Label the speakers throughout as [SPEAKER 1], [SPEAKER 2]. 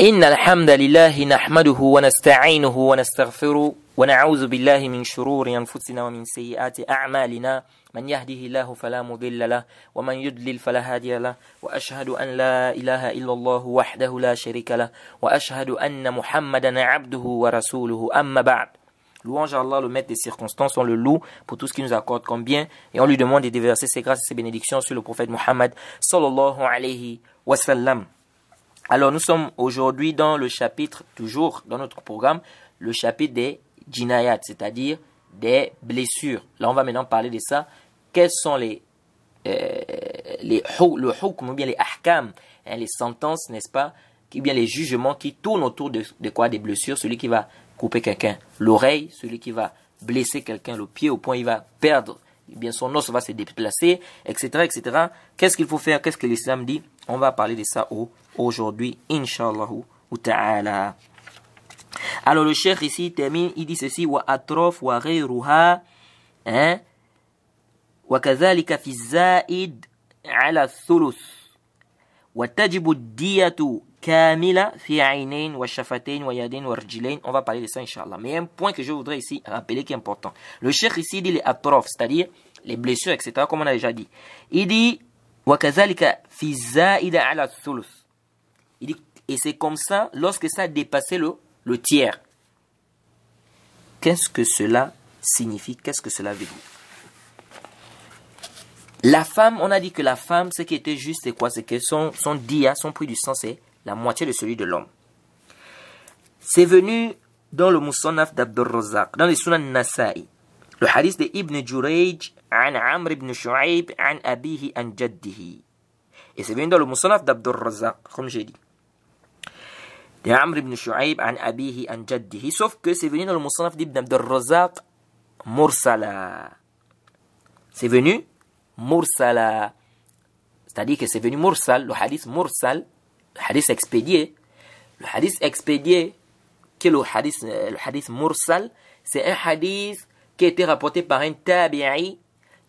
[SPEAKER 1] إن الحمد لله نحمده ونستعينه ونستغفره ونعوذ بالله من شرور أنفسنا ومن سيئات أعمالنا من يهده الله فلا مضل له ومن يضلل فلا هادي له وأشهد أن لا إله إلا الله وحده لا شريك له وأشهد أن محمدا عبده ورسوله أما بعد Louange à Allah, le maître des circonstances, on le loue pour tout ce qu'il nous accorde comme bien et on lui demande de déverser ses grâces et ses bénédictions sur le prophète Mohammed sallallahu alayhi wa sallam. Alors nous sommes aujourd'hui dans le chapitre, toujours dans notre programme, le chapitre des jinayat, c'est-à-dire des blessures. Là on va maintenant parler de ça. Quels sont les, euh, les hukm bien les ahkam, hein, les sentences, n'est-ce pas, ou bien les jugements qui tournent autour de, de quoi Des blessures, celui qui va couper quelqu'un l'oreille, celui qui va blesser quelqu'un le pied au point il va perdre bien son os va se déplacer, etc. etc. Qu'est-ce qu'il faut faire Qu'est-ce que l'islam dit On va parler de ça aujourd'hui, inshallah ou Alors le cheikh ici termine, il dit ceci wa atrof wa ghayruha hein wa fi zaid ala thulus, wa on va parler de ça, inshallah. Mais il y a un point que je voudrais ici rappeler qui est important. Le cheikh ici dit les atrof, c'est-à-dire les blessures, etc., comme on a déjà dit. Il dit, Il et c'est comme ça lorsque ça a dépassé le, le tiers. Qu'est-ce que cela signifie Qu'est-ce que cela veut dire La femme, on a dit que la femme, ce qui était juste, c'est quoi C'est que son, son dia, son prix du sang, c'est la moitié de celui de l'homme. C'est venu dans le Musannaf d'Abdurrazak, dans les Sunan Nasa'i. Le hadith de Ibn Jurayj, an Amr ibn Shu'ayb, an Abihi, an Et c'est venu dans le Musannaf d'Abdurrazak, comme j'ai dit. De Amr ibn Shu'ayb, an Abihi, an Sauf que c'est venu dans le Musannaf d'Ibn Abdurrazak, Mursala. C'est venu Mursala. C'est-à-dire que c'est venu Mursal, le hadith Mursal, le hadith expédié, le hadith expédié, qui est le hadith, le mursal, c'est un hadith qui a été rapporté par un tabi'i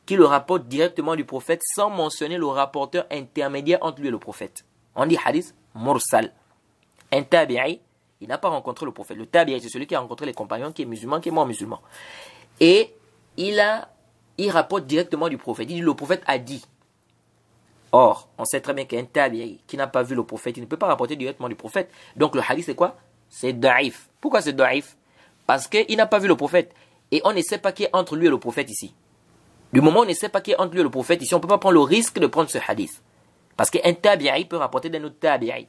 [SPEAKER 1] qui le rapporte directement du prophète sans mentionner le rapporteur intermédiaire entre lui et le prophète. On dit hadith mursal. Un tabi'i, il n'a pas rencontré le prophète. Le tabi'i, c'est celui qui a rencontré les compagnons, qui est musulman, qui est moins musulman. Et il a, il rapporte directement du prophète. Il dit, le prophète a dit. Or, on sait très bien qu'un tabi'i qui n'a pas vu le prophète, il ne peut pas rapporter directement du prophète. Donc le hadith, c'est quoi C'est da'if. Pourquoi c'est da'if Parce qu'il n'a pas vu le prophète. Et on ne sait pas qui est entre lui et le prophète ici. Du moment où on ne sait pas qui est entre lui et le prophète ici, on ne peut pas prendre le risque de prendre ce hadith. Parce qu'un tabi'i peut rapporter d'un autre tabi'i,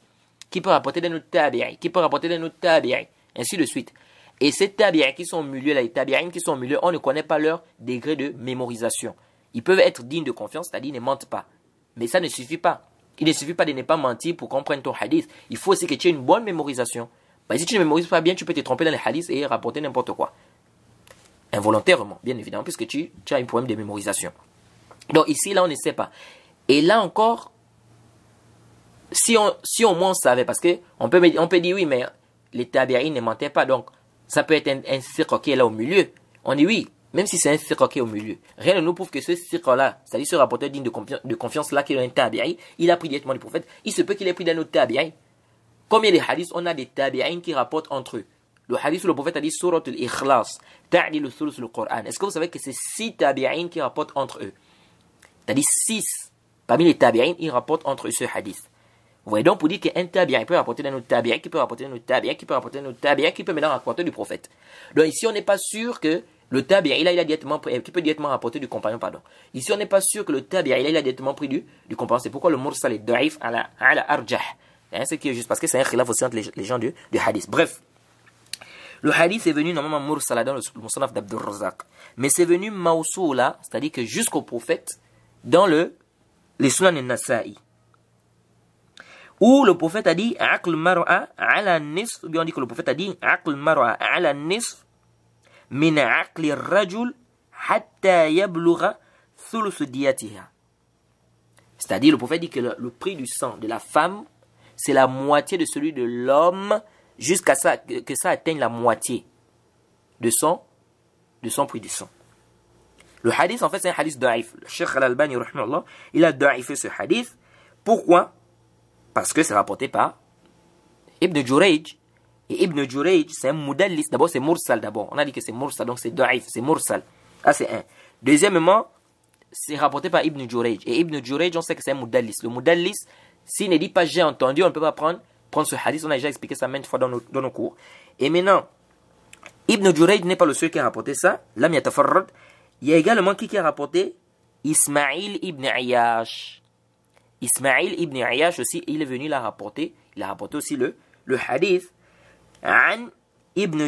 [SPEAKER 1] qui peut rapporter d'un autre tabi'i, qui peut rapporter d'un autre tabi'i, ainsi de suite. Et ces tabi'i qui sont au milieu, là, les qui sont au milieu, on ne connaît pas leur degré de mémorisation. Ils peuvent être dignes de confiance, c'est-à-dire ne mentent pas. Mais ça ne suffit pas. Il ne suffit pas de ne pas mentir pour comprendre ton hadith. Il faut aussi que tu aies une bonne mémorisation. Bah, si tu ne mémorises pas bien, tu peux te tromper dans les hadiths et rapporter n'importe quoi. Involontairement, bien évidemment, puisque tu, as un problème de mémorisation. Donc ici, là, on ne sait pas. Et là encore, si, on, si au moins on savait, parce qu'on peut, on peut dire oui, mais les tabi'in ne mentaient pas, donc ça peut être un, cirque qui est là au milieu. On dit oui, même si c'est un cirque qui est au milieu. Rien ne nous prouve que ce cirque là cest c'est-à-dire ce rapporteur digne de, confiance-là, qui est un tabi'i, il a pris directement du prophète. Il se peut qu'il ait pris d'un autre tabi'i. Combien de hadiths on a des tabi'in qui rapportent entre eux Le hadith où le prophète a dit Surat al-Ikhlas, le sur le Coran. Est-ce que vous savez que c'est six tabi'in qui rapportent entre eux C'est-à-dire six. Parmi les tabi'in, ils rapportent entre eux ce hadith. Vous voyez donc pour dire qu'un tabi'i peut rapporter d'un autre tabi'i, qui peut rapporter d'un autre tabi'i qui peut rapporter d'un autre qui peut maintenant rapporter du prophète. Donc ici, on n'est pas sûr que le tabi'a, il a directement pris, qui peut directement rapporter du compagnon, pardon. Ici, on n'est pas sûr que le tabi'a, il a directement pris du, du compagnon. C'est pourquoi le mursal est da'if à la, arjah. C'est hein, ce qui est juste parce que c'est un khilaf aussi entre les, gens du, du hadith. Bref. Le hadith est venu normalement Mursal dans le, le musnaf d'Abdur Mais c'est venu mausoula c'est-à-dire que jusqu'au prophète, dans le, les sunan al-Nasa'i. Où le prophète a dit, aql mar'a ala nisf, bien on dit que le prophète a dit, aql mar'a ala nisf, c'est-à-dire, le prophète dit que le, prix du sang de la femme, c'est la moitié de celui de l'homme, jusqu'à ce que, ça atteigne la moitié de son, de son prix du sang. Le hadith, en fait, c'est un hadith da'if. Le Cheikh Al-Albani, il a da'ifé ce hadith. Pourquoi Parce que c'est rapporté par Ibn Jurayj, et Ibn Jurayj, c'est un moudallis. D'abord, c'est mursal d'abord. On a dit que c'est mursal, donc c'est daif, c'est mursal. Ah, c'est un. Deuxièmement, c'est rapporté par Ibn Jurayj. Et Ibn Jurayj, on sait que c'est un moudallis. Le moudallis, s'il ne dit pas j'ai entendu, on ne peut pas prendre, prendre ce hadith. On a déjà expliqué ça maintes fois dans nos, cours. Et maintenant, Ibn Jurayj n'est pas le seul qui a rapporté ça. Il y a également qui, qui a rapporté Ismail ibn Ayash. Ismail ibn Ayash aussi, il est venu la rapporter. Il a rapporté aussi le, le hadith عن ابن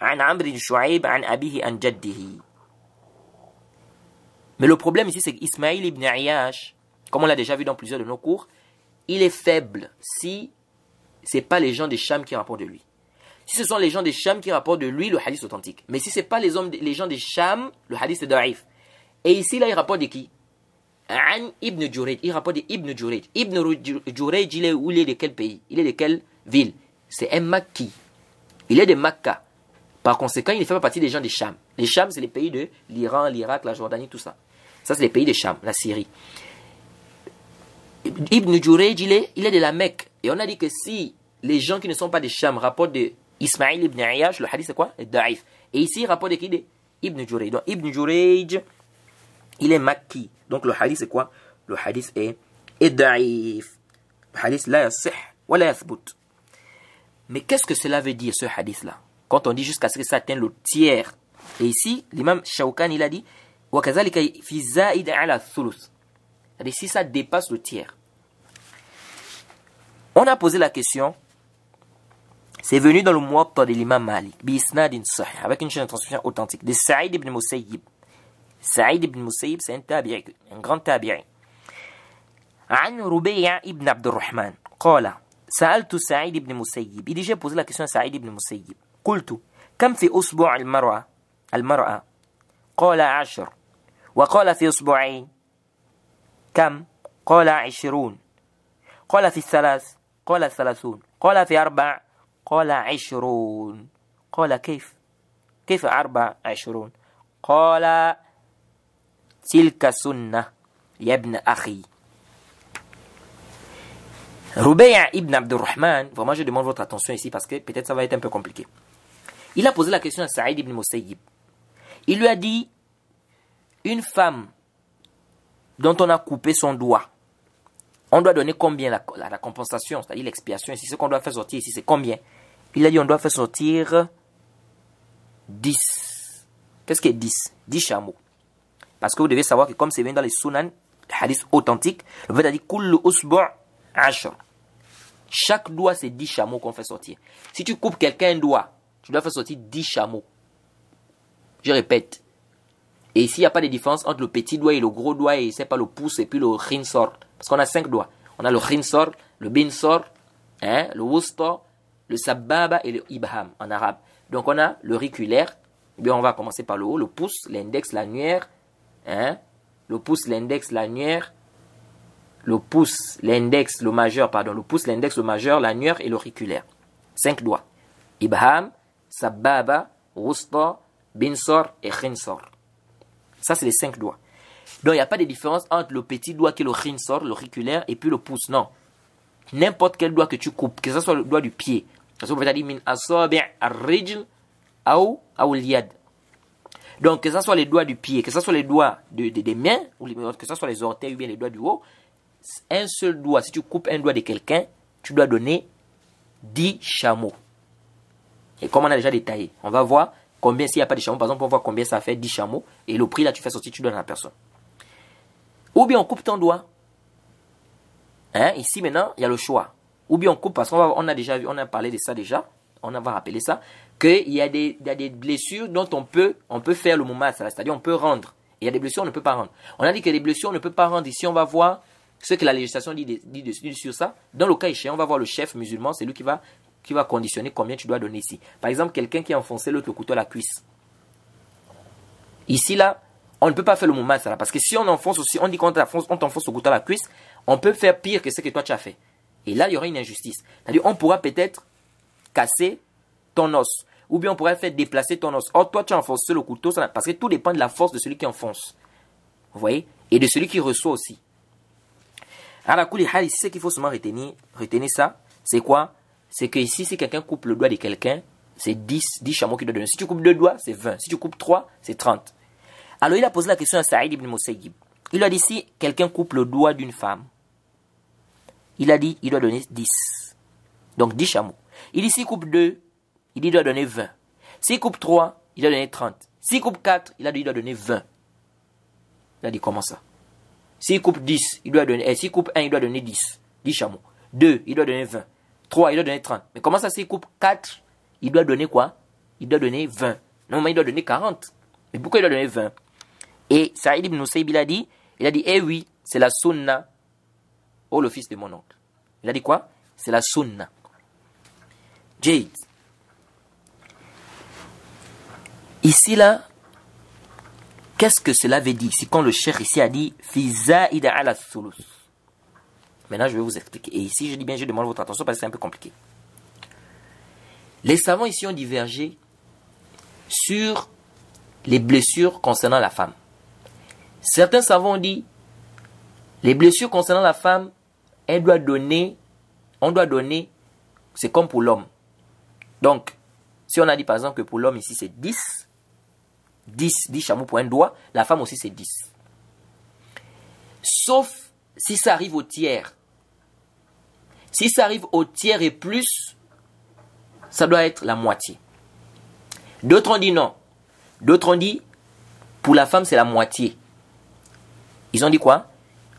[SPEAKER 1] عن عمرو بن عن أبيه عن جده Mais le problème ici, c'est qu'Ismaïl ibn Ayash, comme on l'a déjà vu dans plusieurs de nos cours, il est faible si ce n'est pas les gens des chams qui rapportent de lui. Si ce sont les gens des Cham qui rapportent de lui, le hadith est authentique. Mais si ce n'est pas les, hommes, les gens des Cham, le hadith est d'arif. Et ici, là, il rapporte de qui An ibn Jurej. Il rapporte de Ibn Ibn Jurej, il est où Il est de quel pays Il est de quelle ville c'est un maquis. Il est de Makka. Par conséquent, il ne fait pas partie des gens des Cham. Les Cham, c'est les pays de l'Iran, l'Irak, la Jordanie, tout ça. Ça, c'est les pays des Cham, la Syrie. Ibn Jurej, il est, il est de la Mecque. Et on a dit que si les gens qui ne sont pas des Cham rapportent de Ismaïl ibn Ayyash, le hadith c'est quoi Daif. Et ici, il rapporte de qui Ibn Jurayj. Donc, Ibn Jurej, il est Makki. Donc, le hadith c'est quoi Le hadith est, Daif. Le hadith, la Il wa la mais qu'est-ce que cela veut dire ce hadith-là Quand on dit jusqu'à ce que ça atteigne le tiers. Et ici, l'imam Shawkan, il a dit C'est-à-dire si ça dépasse le tiers. On a posé la question. C'est venu dans le muwatta de l'imam Malik, sahih, avec une chaîne de transmission authentique, de Saïd ibn Musayyib. Saïd ibn Musayyib, c'est un tabi'i, un grand tabi'i. An Rubaya ibn Abdurrahman, qala, سألت سعيد بن مسيب إذا جاب posé سؤال سعيد بن مسيب قلت كم في أسبوع المرأة المرأة قال عشر وقال في أسبوعين كم قال عشرون قال في الثلاث قال ثلاثون قال في أربع قال عشرون قال كيف كيف أربع عشرون قال تلك سنة يا ابن أخي Roubaïa ibn Abdurrahman, vraiment je demande votre attention ici parce que peut-être ça va être un peu compliqué. Il a posé la question à Saïd ibn Musayyib. Il lui a dit Une femme dont on a coupé son doigt, on doit donner combien la, la, compensation, c'est-à-dire l'expiation ici, ce qu'on doit faire sortir ici, c'est combien Il a dit On doit faire sortir 10. Qu'est-ce que 10 10 chameaux. Parce que vous devez savoir que comme c'est bien dans les sunan, hadith authentiques, le a dit Kullu usbu' asham. Chaque doigt, c'est 10 chameaux qu'on fait sortir. Si tu coupes quelqu'un un doigt, tu dois faire sortir 10 chameaux. Je répète. Et ici il n'y a pas de différence entre le petit doigt et le gros doigt, et c'est pas le pouce et puis le ring sort. Parce qu'on a 5 doigts. On a le ring sort, le bin sort, hein, le wustor, le sababa et le ibham en arabe. Donc on a l'auriculaire. Eh bien, on va commencer par le haut, le pouce, l'index, l'annuaire. Hein, le pouce, l'index, l'annuaire, le pouce, l'index, le majeur, pardon, le pouce, l'index, le majeur, l'annuaire et l'auriculaire. Cinq doigts. Ibrahim, Sababa, Wusta, Binsor et Khinsor. Ça, c'est les cinq doigts. Donc, il n'y a pas de différence entre le petit doigt qui est le Khinsor, l'auriculaire, et puis le pouce. Non. N'importe quel doigt que tu coupes, que ce soit le doigt du pied, que ce dire min ar ou Donc, que ce soit les doigts du pied, que ce soit les doigts des mains, ou que ce soit les orteils ou bien les doigts du haut, un seul doigt, si tu coupes un doigt de quelqu'un, tu dois donner 10 chameaux. Et comme on a déjà détaillé, on va voir combien, s'il n'y a pas de chameaux, par exemple, on va voir combien ça fait 10 chameaux. Et le prix, là, tu fais sortir, tu donnes à la personne. Ou bien on coupe ton doigt. Hein? Ici, maintenant, il y a le choix. Ou bien on coupe, parce qu'on on a déjà vu, on a parlé de ça déjà. On va rappeler ça. Qu'il y, a des, des blessures dont on peut, on peut faire le moment, c'est-à-dire on peut rendre. il y a des blessures, on ne peut pas rendre. On a dit que les blessures, on ne peut pas rendre. Ici, on va voir ce que la législation dit, sur ça, dans le cas échéant, on va voir le chef musulman, c'est lui qui va, qui va conditionner combien tu dois donner ici. Par exemple, quelqu'un qui a enfoncé l'autre le couteau à la cuisse. Ici, là, on ne peut pas faire le mouvement, ça, parce que si on enfonce aussi, on dit qu'on t'enfonce, on le couteau à la cuisse, on peut faire pire que ce que toi tu as fait. Et là, il y aura une injustice. C'est-à-dire, on pourra peut-être casser ton os, ou bien on pourrait faire déplacer ton os. Or, toi, tu as enfoncé le couteau, ça, parce que tout dépend de la force de celui qui enfonce. Vous voyez Et de celui qui reçoit aussi. Alors, c'est ce qu'il faut seulement retenir, retenez ça, c'est quoi C'est que ici, si quelqu'un coupe le doigt de quelqu'un, c'est 10, 10 chameaux qu'il doit donner. Si tu coupes deux doigts, c'est 20. Si tu coupes trois, c'est 30. Alors, il a posé la question à Saïd ibn Moussaïb. Il a dit si quelqu'un coupe le doigt d'une femme, il a dit il doit donner 10. Donc 10 chameaux. Il dit s'il coupe deux, il dit doit donner 20. S'il coupe 3, il doit donner 30. S'il coupe 4, il a dit il doit donner 20. Il a dit comment ça s'il coupe 10, il doit donner. Eh, s'il coupe 1, il doit donner 10. 10 chameaux. 2, il doit donner 20. 3, il doit donner 30. Mais comment ça, s'il coupe 4, il doit donner quoi Il doit donner 20. Non, mais il doit donner 40. Mais pourquoi il doit donner 20 Et Saïd ibn Saïb, a dit Il a dit, eh oui, c'est la sunna. Oh, le fils de mon oncle. Il a dit quoi C'est la sunna. Jade. Ici, là, Qu'est-ce que cela veut dire C'est quand le cher ici a dit Fizaïda ala thuluth. Maintenant, je vais vous expliquer. Et ici, je dis bien, je demande votre attention parce que c'est un peu compliqué. Les savants ici ont divergé sur les blessures concernant la femme. Certains savants ont dit les blessures concernant la femme, elle doit donner, on doit donner, c'est comme pour l'homme. Donc, si on a dit par exemple que pour l'homme ici c'est 10, 10, 10 chameaux pour un doigt, la femme aussi c'est 10. Sauf si ça arrive au tiers. Si ça arrive au tiers et plus, ça doit être la moitié. D'autres ont dit non. D'autres ont dit, pour la femme c'est la moitié. Ils ont dit quoi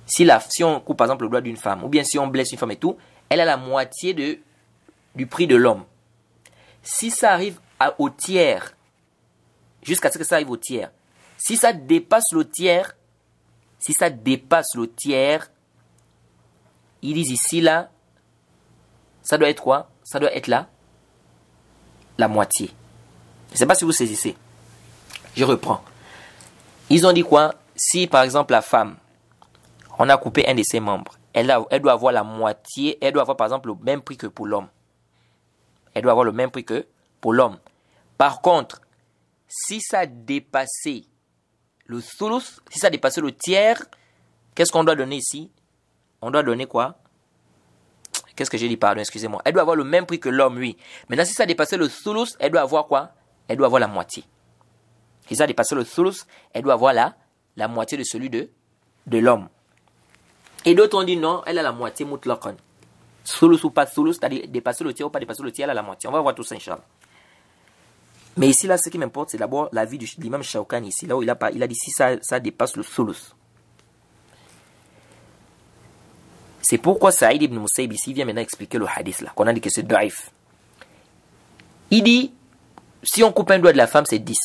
[SPEAKER 1] si, la, si on coupe par exemple le doigt d'une femme, ou bien si on blesse une femme et tout, elle a la moitié de, du prix de l'homme. Si ça arrive au tiers jusqu'à ce que ça arrive au tiers. Si ça dépasse le tiers, si ça dépasse le tiers, ils disent ici, là, ça doit être quoi Ça doit être là La moitié. Je ne sais pas si vous saisissez. Je reprends. Ils ont dit quoi Si par exemple la femme, on a coupé un de ses membres, elle, elle doit avoir la moitié, elle doit avoir par exemple le même prix que pour l'homme. Elle doit avoir le même prix que pour l'homme. Par contre, si ça dépassait le sous, si ça dépassait le tiers, qu'est-ce qu'on doit donner ici On doit donner quoi Qu'est-ce que j'ai dit Pardon, excusez-moi. Elle doit avoir le même prix que l'homme, oui. Maintenant, si ça dépassait le sous, elle doit avoir quoi Elle doit avoir la moitié. Si ça dépassait le sous, elle doit avoir la, la moitié de celui de, de l'homme. Et d'autres ont dit non, elle a la moitié mutlaqan. Soulus ou pas soulus, c'est-à-dire dépasser le tiers ou pas dépasser le tiers, elle a la moitié. On va voir tout ça, Inch'Allah. Mais ici, là, ce qui m'importe, c'est d'abord vie de l'imam Shaokan ici, là où il a, il a dit si ça, ça dépasse le solus. C'est pourquoi Saïd ibn Moussaïb, ici vient maintenant expliquer le hadith là, qu'on a dit que c'est daif. Il dit, si on coupe un doigt de la femme, c'est 10.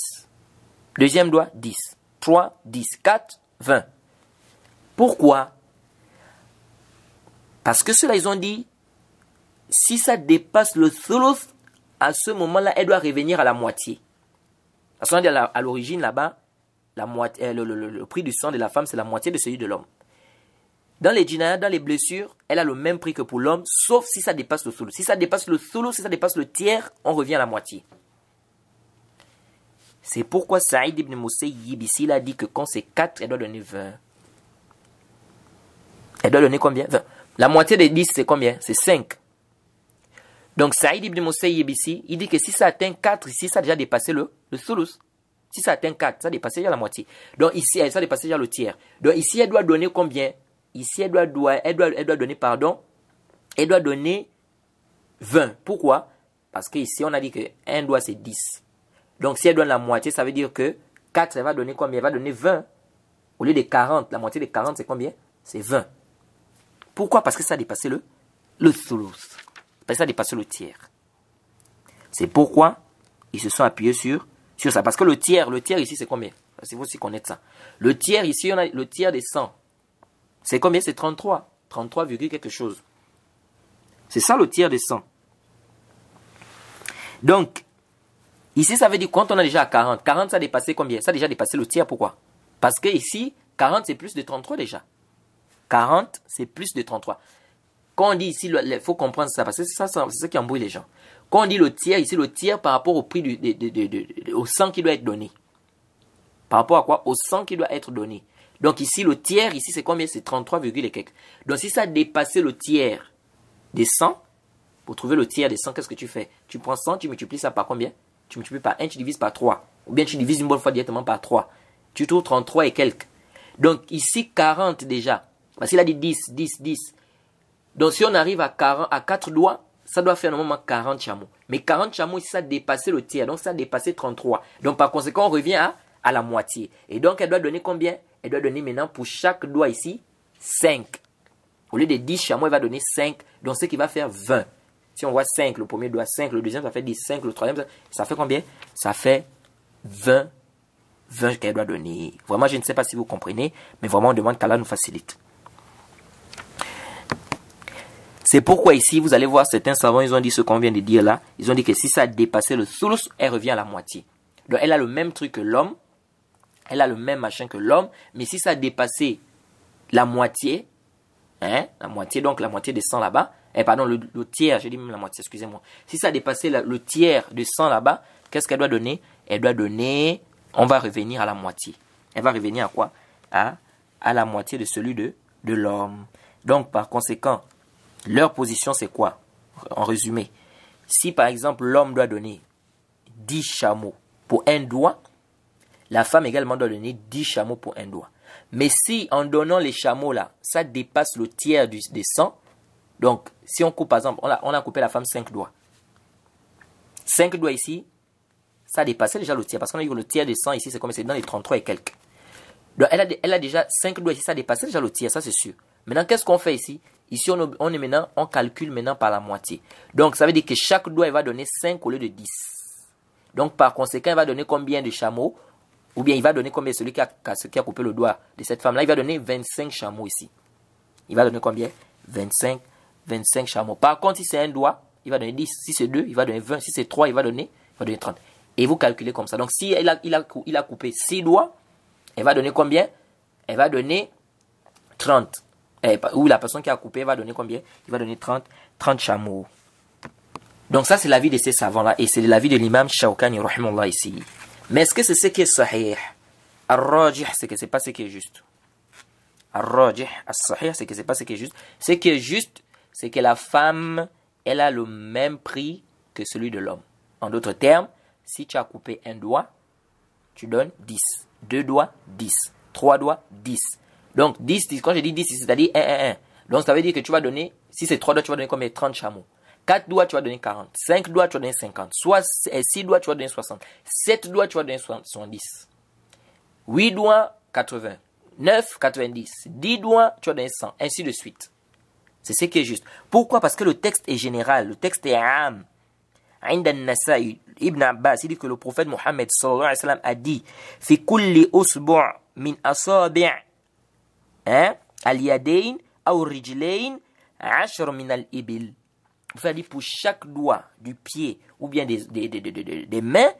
[SPEAKER 1] Deuxième doigt, 10. 3, 10. 4, 20. Pourquoi Parce que ceux-là, ils ont dit, si ça dépasse le thuluth, à ce moment-là, elle doit revenir à la moitié. à l'origine là-bas, la moitié, euh, le, prix du sang de la femme, c'est la moitié de celui de l'homme. Dans les djinayas, dans les blessures, elle a le même prix que pour l'homme, sauf si ça dépasse le solo. Si ça dépasse le solo, si ça dépasse le tiers, on revient à la moitié. C'est pourquoi Saïd ibn Moussaïb ici a dit que quand c'est 4, elle doit donner 20. Elle doit donner combien La moitié des 10, c'est combien C'est 5. Donc Saïd ibn Moussaïb ici, il dit que si ça atteint 4 ici, ça a déjà dépassé le, le Soulous. Si ça atteint 4, ça a dépassé déjà la moitié. Donc ici, ça a dépassé déjà le tiers. Donc ici, elle doit donner combien Ici, elle doit, donner, pardon, elle doit donner 20. Pourquoi Parce qu'ici, on a dit que 1 doit c'est 10. Donc si elle donne la moitié, ça veut dire que 4, elle va donner combien Elle va donner 20. Au lieu de 40, la moitié de 40, c'est combien C'est 20. Pourquoi Parce que ça a dépassé le, le Soulous. Mais ça dépassait le tiers. C'est pourquoi ils se sont appuyés sur, ça. Parce que le tiers, le tiers ici, c'est combien C'est vous aussi connaître ça. Le tiers ici, on a le tiers des 100. C'est combien C'est 33. 33, quelque chose. C'est ça le tiers des 100. Donc, ici, ça veut dire quand on a déjà 40. 40, ça a dépassé combien Ça a déjà dépassé le tiers. Pourquoi Parce qu'ici, 40, c'est plus de 33 déjà. 40, c'est plus de 33. Quand on dit ici, il faut comprendre ça, parce que c'est ça, c'est qui embrouille les gens. Quand on dit le tiers, ici, le tiers par rapport au prix du, de, au sang qui doit être donné. Par rapport à quoi Au sang qui doit être donné. Donc ici, le tiers, ici, c'est combien C'est 33, et quelques. Donc si ça dépassait le tiers des 100, pour trouver le tiers des 100, qu'est-ce que tu fais Tu prends 100, tu multiplies ça par combien Tu multiplies par 1, tu divises par 3. Ou bien tu divises une bonne fois directement par 3. Tu trouves 33 et quelques. Donc ici, 40 déjà. Parce qu'il a dit 10, 10, 10. Donc si on arrive à, 40, à 4 doigts, ça doit faire normalement 40 chameaux. Mais 40 chameaux, ça a dépassé le tiers, donc ça a dépassé 33. Donc par conséquent, on revient à, la moitié. Et donc elle doit donner combien Elle doit donner maintenant pour chaque doigt ici 5. Au lieu de 10 chameaux, elle va donner 5, donc ce qui va faire 20. Si on voit 5, le premier doigt 5, le deuxième ça fait 10, 5, le troisième ça fait combien Ça fait 20 20 qu'elle doit donner. Vraiment, je ne sais pas si vous comprenez, mais vraiment, on demande qu'Allah nous facilite. C'est pourquoi ici, vous allez voir certains savants, ils ont dit ce qu'on vient de dire là. Ils ont dit que si ça dépassait le source, elle revient à la moitié. Donc elle a le même truc que l'homme, elle a le même machin que l'homme, mais si ça dépassait la moitié, hein, la moitié, donc la moitié des 100 là-bas, et eh, pardon, le, tiers, j'ai dit même la moitié, excusez-moi. Si ça dépassait le tiers de 100 là-bas, qu'est-ce qu'elle doit donner Elle doit donner, on va revenir à la moitié. Elle va revenir à quoi à, à la moitié de celui de, de l'homme. Donc, par conséquent, leur position, c'est quoi En résumé, si par exemple l'homme doit donner 10 chameaux pour un doigt, la femme également doit donner 10 chameaux pour un doigt. Mais si en donnant les chameaux là, ça dépasse le tiers du, des 100, donc si on coupe par exemple, on a, coupé la femme 5 doigts. 5 doigts ici, ça dépassait déjà le tiers parce qu'on a eu le tiers des 100 ici, c'est comme c'est dans les 33 et quelques. Donc elle a, elle a déjà 5 doigts ici, ça dépassait déjà le tiers, ça c'est sûr. Maintenant, qu'est-ce qu'on fait ici Ici, on, est maintenant, on calcule maintenant par la moitié. Donc, ça veut dire que chaque doigt il va donner 5 au lieu de 10. Donc, par conséquent, il va donner combien de chameaux Ou bien, il va donner combien Celui qui a, qui a coupé le doigt de cette femme-là, il va donner 25 chameaux ici. Il va donner combien 25, 25 chameaux. Par contre, si c'est un doigt, il va donner 10. Si c'est deux, il va donner 20. Si c'est trois, il va donner, va donner 30. Et vous calculez comme ça. Donc, si a, il a, il a coupé 6 doigts, elle va donner combien Elle va donner 30. Eh, ou la personne qui a coupé va donner combien Il va donner 30, 30 chameaux. Donc ça, c'est l'avis de ces savants-là, et c'est l'avis de l'imam Shawkani, rahimallah, ici. Mais est-ce que c'est ce qui est sahih Ar-rajih, c'est que c'est pas ce qui est juste. Ar-rajih, as-sahih, c'est que c'est pas ce qui est juste. Ce qui est juste, c'est que la femme, elle a le même prix que celui de l'homme. En d'autres termes, si tu as coupé un doigt, tu donnes 10. Deux doigts, 10. Trois doigts, 10. Donc 10, 10 quand je dis 10, c'est-à-dire eh, 1, eh, 1, eh. 1. Donc ça veut dire que tu vas donner, si c'est 3 doigts, tu vas donner combien 30 chameaux. 4 doigts, tu vas donner 40. 5 doigts, tu vas donner 50. 6 doigts, tu vas donner 60. 7 doigts, tu vas donner 70. 8 doigts, 80. 9, 90. 10 doigts, tu vas donner 100. Ainsi de suite. C'est ce qui est juste. Pourquoi Parce que le texte est général. Le texte est Nassaï, Ibn Abbas, il dit que le prophète Mohammed a dit « Fi kulli usbu' min أصابع Hein? Al-Yadain, min al-Ibil. Vous pour chaque doigt du pied ou bien des, des, des, des, des mains,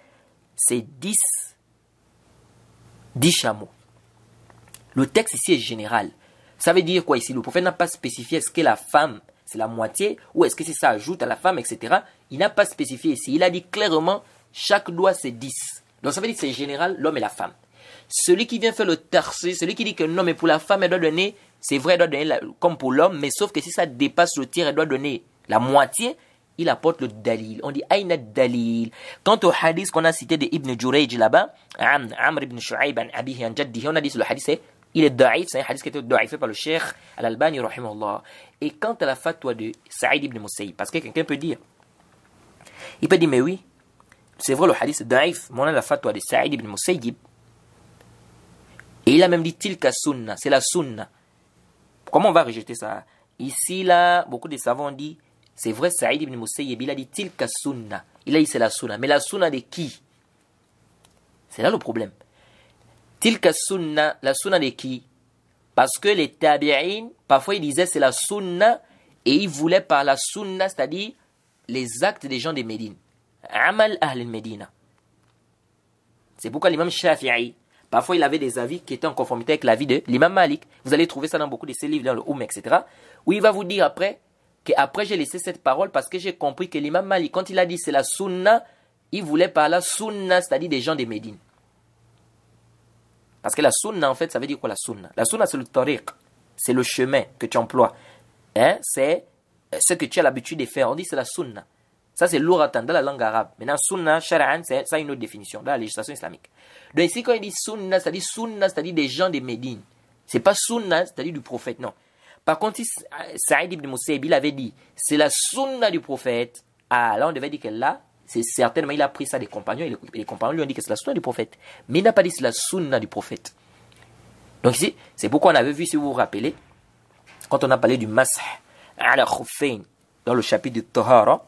[SPEAKER 1] c'est 10, 10 chameaux. Le texte ici est général. Ça veut dire quoi ici Le prophète n'a pas spécifié est-ce que la femme, c'est la moitié, ou est-ce que c'est ça ajoute à la femme, etc. Il n'a pas spécifié ici. Il a dit clairement, chaque doigt c'est 10. Donc ça veut dire que c'est général, l'homme et la femme. Celui qui vient faire le tarsi, celui qui dit que non, mais pour la femme, elle doit donner, c'est vrai, elle doit donner comme pour l'homme, mais sauf que si ça dépasse le tiers, elle doit donner la moitié, il apporte le dalil. On dit Aïna dalil. Quant au hadith qu'on a cité de Ibn Jurayj là-bas, Amr ibn Shu'aib an on a dit que le hadith, il est daif, c'est un hadith qui a été daifé par le cheikh al-Albani, Allah. Et quant à la fatwa de Saïd ibn Musayyib, parce que quelqu'un peut dire, il peut dire, mais oui, c'est vrai, le hadith est daif, mais la fatwa de Saïd ibn Musayyib, et il a même dit tilka sunna, c'est la sunna. Comment on va rejeter ça Ici, là, beaucoup de savants ont dit, c'est vrai, Saïd ibn Musayyib, il a dit tilka sunna. Il a dit c'est la sunna. Mais la sunna de qui C'est là le problème. Tilka sunna, la sunna de qui Parce que les tabi'in, parfois ils disaient c'est la sunna et ils voulaient par la sunna, c'est-à-dire les actes des gens de Médine. Amal ahl Médine. C'est pourquoi l'imam Shafi'i, Parfois, il avait des avis qui étaient en conformité avec l'avis de l'imam Malik. Vous allez trouver ça dans beaucoup de ses livres, dans le Oum, etc. Où il va vous dire après que après j'ai laissé cette parole parce que j'ai compris que l'imam Malik, quand il a dit c'est la sunna, il voulait parler sunna, c'est-à-dire des gens de Médine. Parce que la sunna, en fait, ça veut dire quoi la sunna La sunna, c'est le tariq. C'est le chemin que tu emploies. Hein? C'est euh, ce que tu as l'habitude de faire. On dit c'est la sunna. Ça, c'est l'ouratan dans la langue arabe. Maintenant, sunna, shara'an, c'est ça une autre définition dans la législation islamique. Donc ici, quand il dit sunna, à dire sunna, c'est-à-dire des gens de Médine. C'est pas sunna, c'est-à-dire du prophète, non. Par contre, si Saïd ibn Moussaïb, il avait dit, c'est la sunna du prophète, ah, là, on devait dire que là, c'est certainement, il a pris ça des compagnons, et les, compagnons lui ont dit que c'est la sunna du prophète. Mais il n'a pas dit c'est la sunna du prophète. Donc ici, c'est pourquoi on avait vu, si vous vous rappelez, quand on a parlé du à la dans le chapitre de Tahara,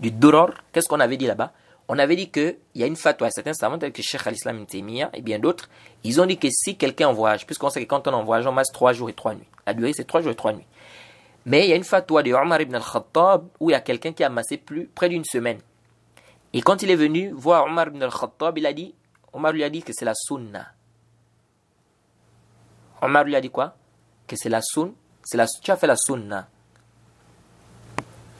[SPEAKER 1] du doror, qu'est-ce qu'on avait dit là-bas On avait dit qu'il y a une fatwa, certains savants tels que Cheikh al-Islam Taymiyyah et bien d'autres, ils ont dit que si quelqu'un en voyage, puisqu'on sait que quand on en voyage, on masse trois jours et trois nuits. La durée, c'est trois jours et trois nuits. Mais il y a une fatwa de Omar ibn al-Khattab où il y a quelqu'un qui a massé plus, près d'une semaine. Et quand il est venu voir Omar ibn al-Khattab, il a dit, Omar lui a dit que c'est la sunna. Omar lui a dit quoi Que c'est la sunna. C'est la, tu as fait la sunna.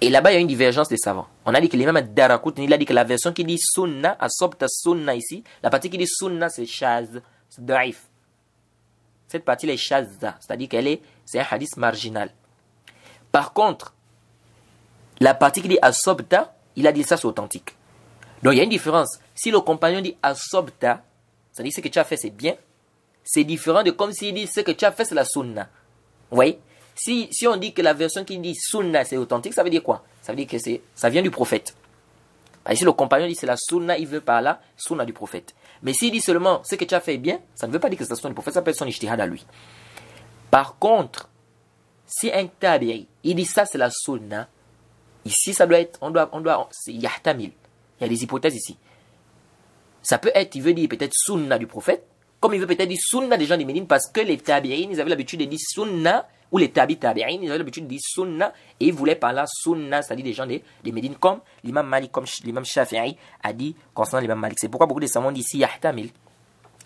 [SPEAKER 1] Et là-bas, il y a une divergence des savants. On a dit que l'imam Darakout, il a dit que la version qui dit sunna, asobta sunna ici, la partie qui dit sunna, c'est shaz, c'est daif. Cette partie, elle est shazza, c'est-à-dire qu'elle est, c'est un hadith marginal. Par contre, la partie qui dit asobta, il a dit ça, c'est authentique. Donc, il y a une différence. Si le compagnon dit asobta, c'est-à-dire ce que tu as fait, c'est bien, c'est différent de comme s'il dit ce que tu as fait, c'est la sunna. Vous voyez si, si on dit que la version qui dit sunna c'est authentique, ça veut dire quoi Ça veut dire que ça vient du prophète. ici, le compagnon dit c'est la sunna, il veut par là, sunna du prophète. Mais s'il dit seulement ce que tu as fait est bien, ça ne veut pas dire que c'est la sunna du prophète, ça peut être son ijtihad à lui. Par contre, si un tabi'i, il dit ça c'est la sunna, ici ça doit être, on doit, on doit, c'est yahtamil. Il y a des hypothèses ici. Ça peut être, il veut dire peut-être sunna du prophète, comme il veut peut-être dire sunna des gens des Médines, parce que les tabi'in, ils avaient l'habitude de dire sunna ou les tabi tabi'in, ils avaient l'habitude de dire sunna, et ils voulaient par sunna, c'est-à-dire des gens de Médine, comme l'imam Malik, comme l'imam Shafi'i a dit concernant l'imam Malik. C'est pourquoi beaucoup de savants disent ici, yahtamil,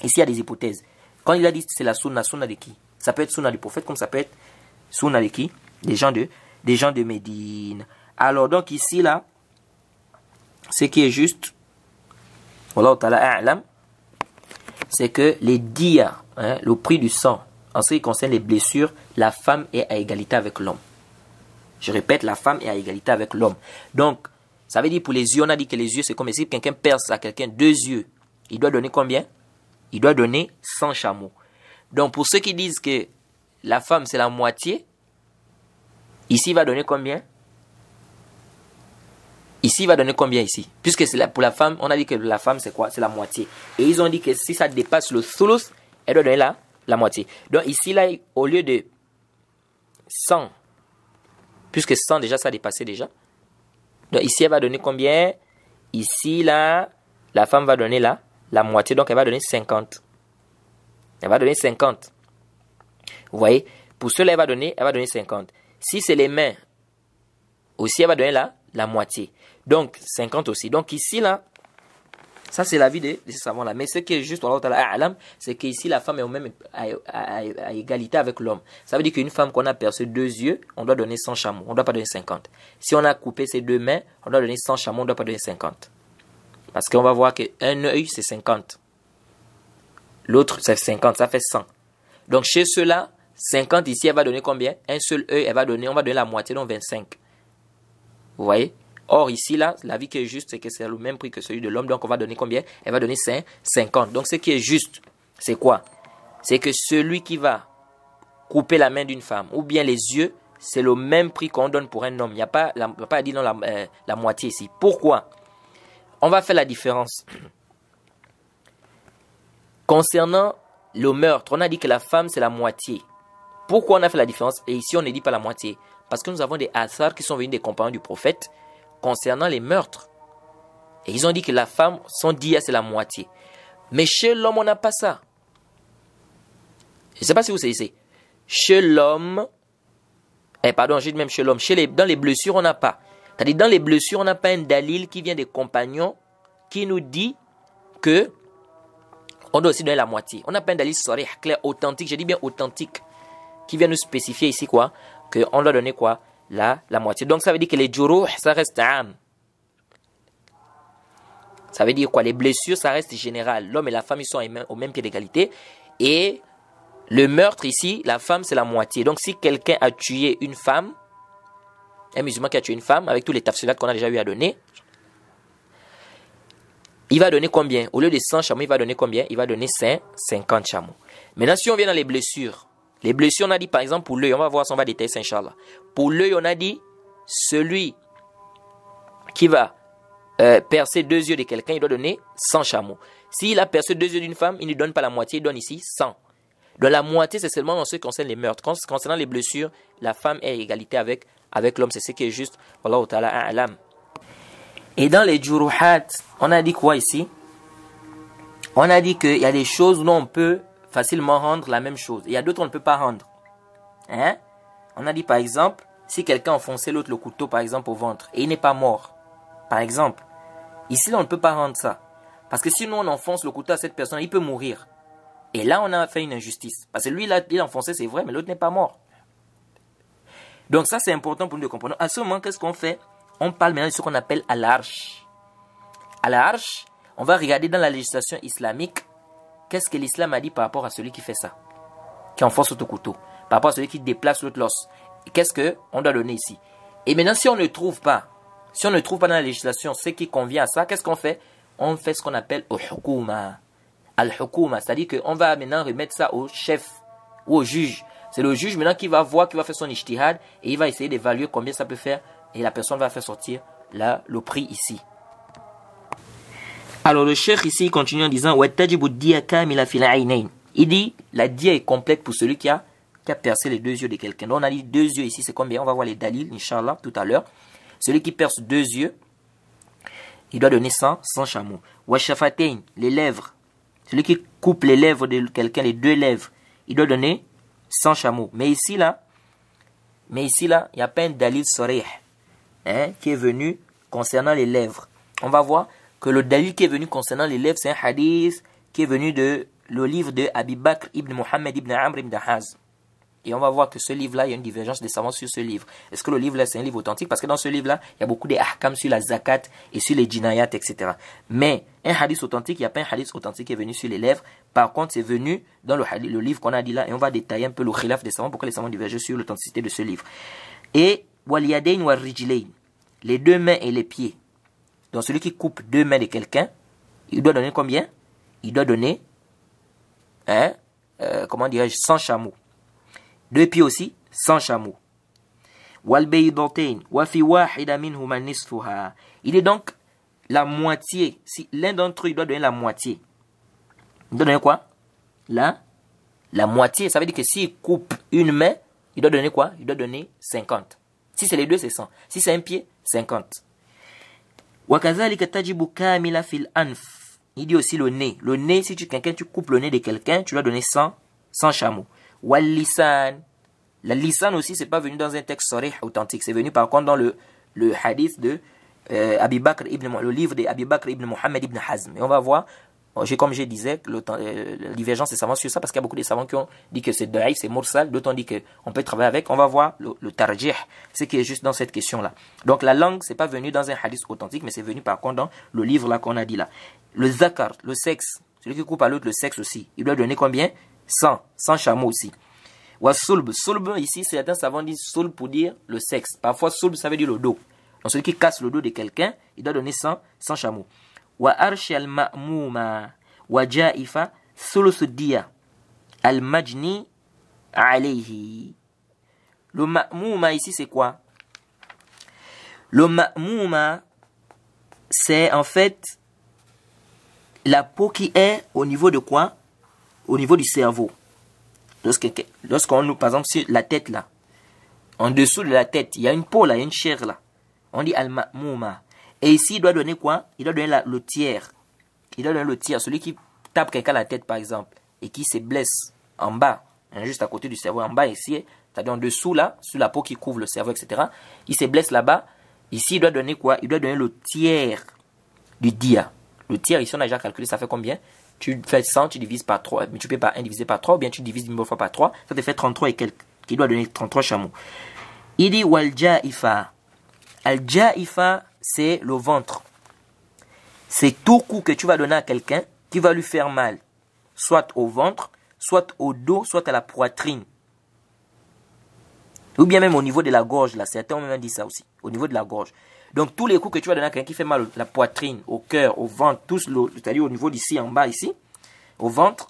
[SPEAKER 1] ici il y a des hypothèses. Quand il a dit c'est la sunna, sunna de qui Ça peut être sunna du prophète, comme ça peut être sunna de qui Des gens de, Médine. Alors donc ici là, ce qui est juste, c'est que les diya, hein, le prix du sang, en ce qui concerne les blessures, la femme est à égalité avec l'homme. Je répète, la femme est à égalité avec l'homme. Donc, ça veut dire pour les yeux, on a dit que les yeux, c'est comme si quelqu'un perce à quelqu'un deux yeux. Il doit donner combien Il doit donner 100 chameaux. Donc, pour ceux qui disent que la femme, c'est la moitié, ici, il va donner combien Ici, il va donner combien ici Puisque c'est pour la femme, on a dit que la femme, c'est quoi C'est la moitié. Et ils ont dit que si ça dépasse le soulos, elle doit donner la la moitié. Donc ici, là, au lieu de 100, puisque 100 déjà, ça a dépassé déjà. Donc ici, elle va donner combien Ici, là, la femme va donner là, la moitié, donc elle va donner 50. Elle va donner 50. Vous voyez Pour cela, elle va donner, elle va donner 50. Si c'est les mains, aussi, elle va donner là, la moitié. Donc, 50 aussi. Donc ici, là, ça, c'est la vie de ces savants-là. Mais ce qui est juste, c'est qu'ici, la femme est au même à, égalité avec l'homme. Ça veut dire qu'une femme qu'on a percé deux yeux, on doit donner 100 chameaux, on ne doit pas donner 50. Si on a coupé ses deux mains, on doit donner 100 chameaux, on ne doit pas donner 50. Parce qu'on va voir qu'un œil, c'est 50. L'autre, c'est 50, ça fait 100. Donc, chez ceux-là, 50 ici, elle va donner combien Un seul œil, elle va donner, on va donner la moitié, donc 25. Vous voyez Or, ici, là, la vie qui est juste, c'est que c'est le même prix que celui de l'homme. Donc, on va donner combien Elle va donner 5, 50. Donc, ce qui est juste, c'est quoi C'est que celui qui va couper la main d'une femme ou bien les yeux, c'est le même prix qu'on donne pour un homme. Il n'y a pas, à dire non, euh, la moitié ici. Pourquoi On va faire la différence. Concernant le meurtre, on a dit que la femme, c'est la moitié. Pourquoi on a fait la différence Et ici, on ne dit pas la moitié. Parce que nous avons des hasards qui sont venus des compagnons du prophète concernant les meurtres. Et ils ont dit que la femme, son dia, c'est la moitié. Mais chez l'homme, on n'a pas ça. Je ne sais pas si vous savez. Chez l'homme, eh, pardon, j'ai dis même chez l'homme, chez les, dans les blessures, on n'a pas. C'est-à-dire, dans les blessures, on n'a pas un dalil qui vient des compagnons qui nous dit que on doit aussi donner la moitié. On n'a pas un dalil sarih, clair, authentique. je dis bien authentique. Qui vient nous spécifier ici quoi Que on doit donner quoi la, la moitié. Donc ça veut dire que les juruh, ça reste âme. Ça veut dire quoi Les blessures, ça reste général. L'homme et la femme, ils sont au même pied d'égalité. Et le meurtre ici, la femme, c'est la moitié. Donc si quelqu'un a tué une femme, un musulman qui a tué une femme, avec tous les tafsilat qu'on a déjà eu à donner, il va donner combien Au lieu de 100 chameaux, il va donner combien Il va donner 50 chameaux. Maintenant, si on vient dans les blessures, les blessures, on a dit par exemple pour l'œil, on va voir si on va détailler ça, Inch'Allah. Pour l'œil, on a dit celui qui va euh, percer deux yeux de quelqu'un, il doit donner 100 chameaux. S'il a percé deux yeux d'une femme, il ne donne pas la moitié, il donne ici 100. Donc la moitié, c'est seulement en ce qui concerne les meurtres. Concernant les blessures, la femme est égalité avec, avec l'homme. C'est ce qui est juste. Wallahu ta'ala a'lam. Et dans les juruhat, on a dit quoi ici On a dit qu'il y a des choses où on peut facilement rendre la même chose. Il y a d'autres, on ne peut pas rendre. Hein? On a dit par exemple, si quelqu'un enfonçait l'autre le couteau par exemple au ventre et il n'est pas mort, par exemple, ici on ne peut pas rendre ça. Parce que sinon, on enfonce le couteau à cette personne, il peut mourir. Et là on a fait une injustice. Parce que lui là, il a enfoncé, c'est vrai, mais l'autre n'est pas mort. Donc ça c'est important pour nous de comprendre. À ce moment, qu'est-ce qu'on fait On parle maintenant de ce qu'on appelle à l'arche. À l'arche, on va regarder dans la législation islamique Qu'est-ce que l'islam a dit par rapport à celui qui fait ça Qui enfonce le couteau. Par rapport à celui qui déplace l'autre l'os. Qu'est-ce qu'on doit donner ici Et maintenant, si on ne trouve pas, si on ne trouve pas dans la législation ce qui convient à ça, qu'est-ce qu'on fait On fait ce qu'on appelle al-hukuma. Al-hukuma, c'est-à-dire qu'on va maintenant remettre ça au chef ou au juge. C'est le juge maintenant qui va voir, qui va faire son ijtihad et il va essayer d'évaluer combien ça peut faire et la personne va faire sortir là, le prix ici. Alors le cheikh ici continue en disant Il dit la diya est complète pour celui qui a, qui a percé les deux yeux de quelqu'un. Donc on a dit deux yeux ici, c'est combien On va voir les dalils, Inch'Allah tout à l'heure. Celui qui perce deux yeux, il doit donner 100, 100 chameaux. les lèvres. Celui qui coupe les lèvres de quelqu'un, les deux lèvres, il doit donner 100 chameaux. Mais ici là, mais ici là, il n'y a pas un dalil sorih hein, qui est venu concernant les lèvres. On va voir que le dalil qui est venu concernant l'élève, c'est un hadith qui est venu de le livre de Abi Bakr ibn Muhammad ibn Amr ibn Haz. Et on va voir que ce livre-là, il y a une divergence des savants sur ce livre. Est-ce que le livre-là, c'est un livre authentique Parce que dans ce livre-là, il y a beaucoup des sur la zakat et sur les jinayat, etc. Mais un hadith authentique, il n'y a pas un hadith authentique qui est venu sur les lèvres. Par contre, c'est venu dans le, livre qu'on a dit là. Et on va détailler un peu le khilaf des savants, pourquoi les savants divergent sur l'authenticité de ce livre. Et, wa Les deux mains et les pieds. Donc celui qui coupe deux mains de quelqu'un, il doit donner combien Il doit donner, hein, euh, comment dirais-je, 100 chameaux. Deux pieds aussi, 100 chameaux. Il est donc la moitié. Si l'un d'entre eux doit donner la moitié. Il doit donner quoi Là, la moitié. Ça veut dire que s'il coupe une main, il doit donner quoi Il doit donner 50. Si c'est les deux, c'est 100. Si c'est un pied, 50 fil anf. Il dit aussi le nez. Le nez, si tu tu coupes le nez de quelqu'un, tu dois donner 100, chameaux. La lisane aussi, c'est pas venu dans un texte sorih authentique. C'est venu par contre dans le, le hadith de euh, Abi Bakr ibn, le livre d'Abi Bakr ibn Muhammad ibn Hazm. Et on va voir comme je disais, divergence euh, des savants sur ça, parce qu'il y a beaucoup de savants qui ont dit que c'est daif, c'est morsal, d'autres ont dit qu'on peut travailler avec. On va voir le, tarjih, ce qui est juste dans cette question-là. Donc la langue, n'est pas venu dans un hadith authentique, mais c'est venu par contre dans le livre là qu'on a dit là. Le zakar, le sexe, celui qui coupe à l'autre le sexe aussi, il doit donner combien 100, 100 chameaux aussi. Ou sulb, sulb ici, certains savants disent sulb pour dire le sexe. Parfois sulb, ça veut dire le dos. Donc celui qui casse le dos de quelqu'un, il doit donner 100, 100 chameaux. Le ma'mouma ici c'est quoi Le ma'mouma c'est en fait la peau qui est au niveau de quoi Au niveau du cerveau. Lorsqu'on nous, par exemple, sur la tête là, en dessous de la tête, il y a une peau là, il y a une chair là. On dit al-ma'mouma. Et ici, il doit donner quoi Il doit donner le tiers. Il doit donner le tiers. Celui qui tape quelqu'un à la tête, par exemple, et qui se blesse en bas, hein, juste à côté du cerveau, en bas ici, c'est-à-dire en dessous là, sur la peau qui couvre le cerveau, etc. Il se blesse là-bas. Ici, il doit donner quoi Il doit donner le tiers du dia. Le tiers, ici, on a déjà calculé, ça fait combien Tu fais 100, tu divises par 3, mais tu peux pas 1 divisé par 3, ou bien tu divises une fois par 3, ça te fait 33 et quelques. Il doit donner 33 chameaux. Il dit Walja Ifa. al c'est le ventre. C'est tout coup que tu vas donner à quelqu'un qui va lui faire mal, soit au ventre, soit au dos, soit à la poitrine. Ou bien même au niveau de la gorge, là. Certains ont même dit ça aussi, au niveau de la gorge. Donc tous les coups que tu vas donner à quelqu'un qui fait mal la poitrine, au cœur, au ventre, tous c'est-à-dire au niveau d'ici en bas ici, au ventre,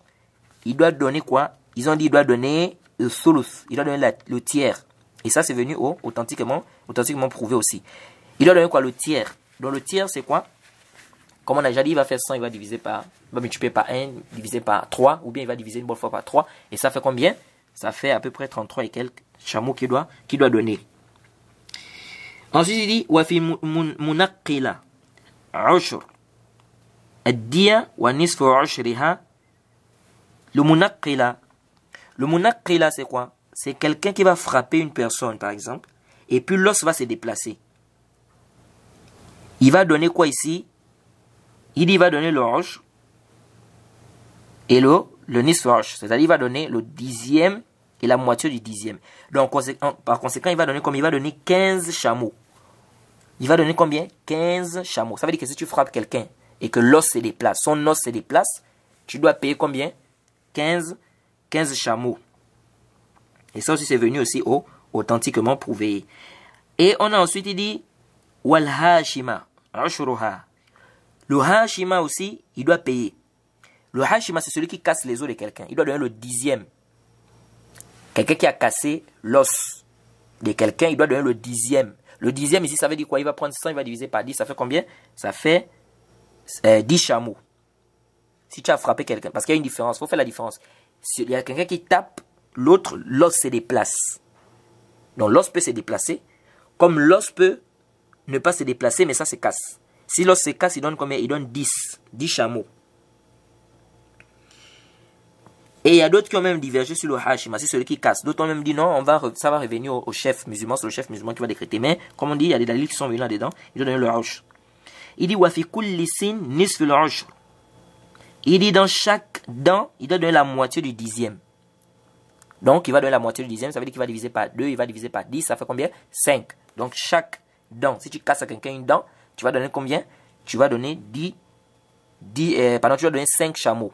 [SPEAKER 1] il doit donner quoi Ils ont dit il doit donner le solus, il doit donner le tiers. Et ça c'est venu authentiquement, authentiquement prouvé aussi. Il doit donner quoi Le tiers. Donc le tiers, c'est quoi Comme on a déjà dit, il va faire 100, il va diviser par, il va multiplier par 1, diviser par 3, ou bien il va diviser une bonne fois par 3. Et ça fait combien Ça fait à peu près 33 et quelques chameaux qu'il doit, qui doit donner. Ensuite, il dit wa nisfu Le munakila, Le munaqila, c'est quoi C'est quelqu'un qui va frapper une personne, par exemple, et puis l'os va se déplacer. Il va donner quoi ici Il dit va donner l'orge et le, le nisfarsh, c'est-à-dire il va donner le dixième et la moitié du dixième. Donc par conséquent, il va donner comme Il va donner 15 chameaux. Il va donner combien 15 chameaux. Ça veut dire que si tu frappes quelqu'un et que l'os se déplace, son os se déplace, tu dois payer combien 15, 15 chameaux. Et ça aussi, c'est venu aussi authentiquement prouvé. Et on a ensuite dit le hashima, Le hashima aussi, il doit payer. Le hashima, c'est celui qui casse les os de quelqu'un. Il doit donner le dixième. Quelqu'un qui a cassé l'os de quelqu'un, il doit donner le dixième. Le dixième ici, ça veut dire quoi Il va prendre 100, il va diviser par 10. Ça fait combien Ça fait 10 euh, chameaux. Si tu as frappé quelqu'un, parce qu'il y a une différence, il faut faire la différence. S'il y a quelqu'un qui tape, l'autre, l'os se déplace. Donc l'os peut se déplacer, comme l'os peut ne pas se déplacer, mais ça se casse. Si l'os se casse, il donne combien Il donne 10. 10 chameaux. Et il y a d'autres qui ont même divergé sur le hashima, c'est celui qui casse. D'autres ont même dit non, on va, ça va revenir au, chef musulman, c'est le chef musulman qui va décréter. Mais, comme on dit, il y a des dalils qui sont venus là-dedans, ils ont donné le hashim. Il dit Wafi Il dit dans chaque dent, il doit donner la moitié du dixième. Donc il va donner la moitié du dixième, ça veut dire qu'il va diviser par 2, il va diviser par 10, ça fait combien 5. Donc chaque Dent. Si tu casses à quelqu'un une dent, tu vas donner combien Tu vas donner 10, euh, pardon, tu vas donner 5 chameaux.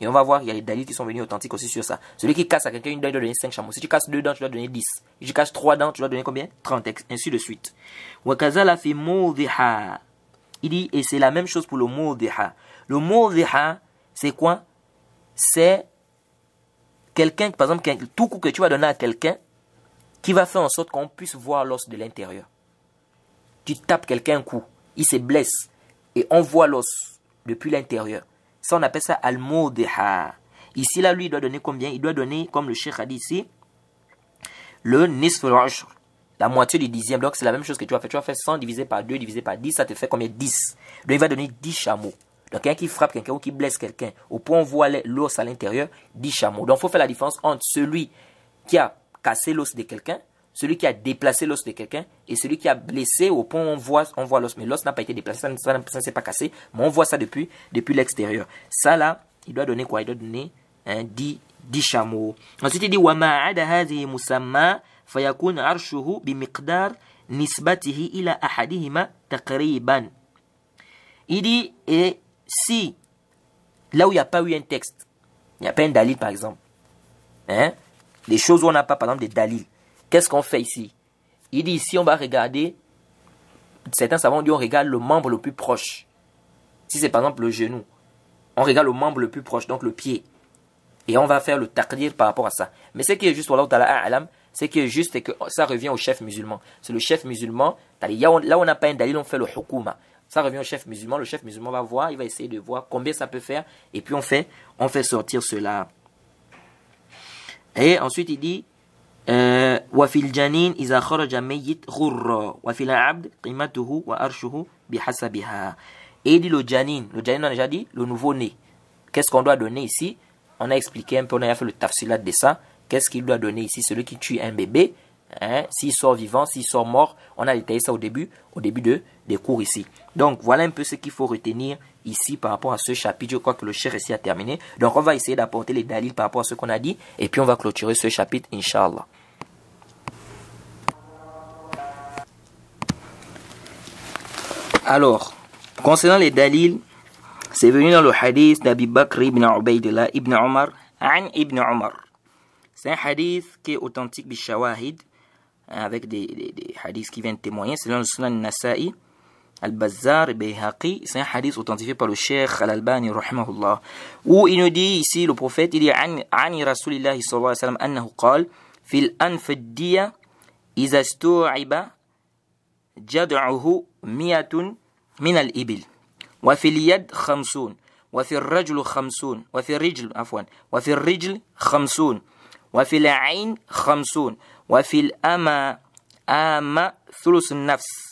[SPEAKER 1] Et on va voir, il y a des dalits qui sont venus authentiques aussi sur ça. Celui qui casse à quelqu'un une dent, il doit donner 5 chameaux. Si tu casses 2 dents, tu dois donner 10. Si tu casses 3 dents, tu dois donner combien 30, ainsi de suite. Il dit, et c'est la même chose pour le mot Le mot c'est quoi C'est quelqu'un, par exemple, tout coup que tu vas donner à quelqu'un qui va faire en sorte qu'on puisse voir l'os de l'intérieur tu tapes quelqu'un un coup, il se blesse et on voit l'os depuis l'intérieur. Ça, on appelle ça al-moudiha. Ici, là, lui, il doit donner combien Il doit donner, comme le cheikh a dit ici, le nisf la moitié du dixième. Donc, c'est la même chose que tu as fait. Tu as fait 100 divisé par 2 divisé par 10, ça te fait combien 10. Donc, il va donner 10 chameaux. Donc, quelqu'un qui frappe quelqu'un ou qui blesse quelqu'un, au point où on voit l'os à l'intérieur, 10 chameaux. Donc, il faut faire la différence entre celui qui a cassé l'os de quelqu'un celui qui a déplacé l'os de quelqu'un et celui qui a blessé au pont on voit, on voit l'os. Mais l'os n'a pas été déplacé, ça, ne s'est pas cassé, mais on voit ça depuis, depuis l'extérieur. Ça là, il doit donner quoi Il doit donner un 10, chameaux. Ensuite, il dit ila Il dit Et si, là où il n'y a pas eu un texte, il n'y a pas un dalil par exemple, hein, des choses où on n'a pas, par exemple, des Dalits Qu'est-ce qu'on fait ici Il dit ici, on va regarder, certains savants dit, on regarde le membre le plus proche. Si c'est par exemple le genou, on regarde le membre le plus proche, donc le pied. Et on va faire le taqlir par rapport à ça. Mais ce qui est juste, alam, ce qui est juste, c'est que ça revient au chef musulman. C'est le chef musulman. Là, on n'a pas un dalil, on fait le hukuma. Ça revient au chef musulman. Le chef musulman va voir, il va essayer de voir combien ça peut faire. Et puis, on fait, on fait sortir cela. Et ensuite, il dit, euh, Et الجنين Et dit le janin, le janin a déjà dit, le nouveau-né. Qu'est-ce qu'on doit donner ici On a expliqué un peu, on a fait le tafsilat de ça. Qu'est-ce qu'il doit donner ici Celui qui tue un bébé, hein, s'il sort vivant, s'il sort mort, on a détaillé ça au début, au début de, des cours ici. Donc voilà un peu ce qu'il faut retenir ici par rapport à ce chapitre. Je crois que le cher ici a terminé. Donc, on va essayer d'apporter les dalils par rapport à ce qu'on a dit. Et puis, on va clôturer ce chapitre, Inch'Allah. Alors, concernant les dalils, c'est venu dans le hadith d'Abi Bakr ibn Ubaidullah ibn Omar, An ibn Omar. C'est un hadith qui est authentique, bishawahid, hein, avec des, hadiths qui viennent témoigner, selon le sunan Nasa'i. البزار بيهقي سين حديث اوثنتيفي par le شيخ الالباني رحمه الله و il nous dit ici le prophète il عن رسول الله صلى الله عليه وسلم انه قال في الانف الدية اذا استوعب جدعه مئة من الابل وفي اليد خمسون وفي الرجل خمسون وفي الرجل عفوا وفي الرجل خمسون وفي العين خمسون وفي الأما أما ثلث النفس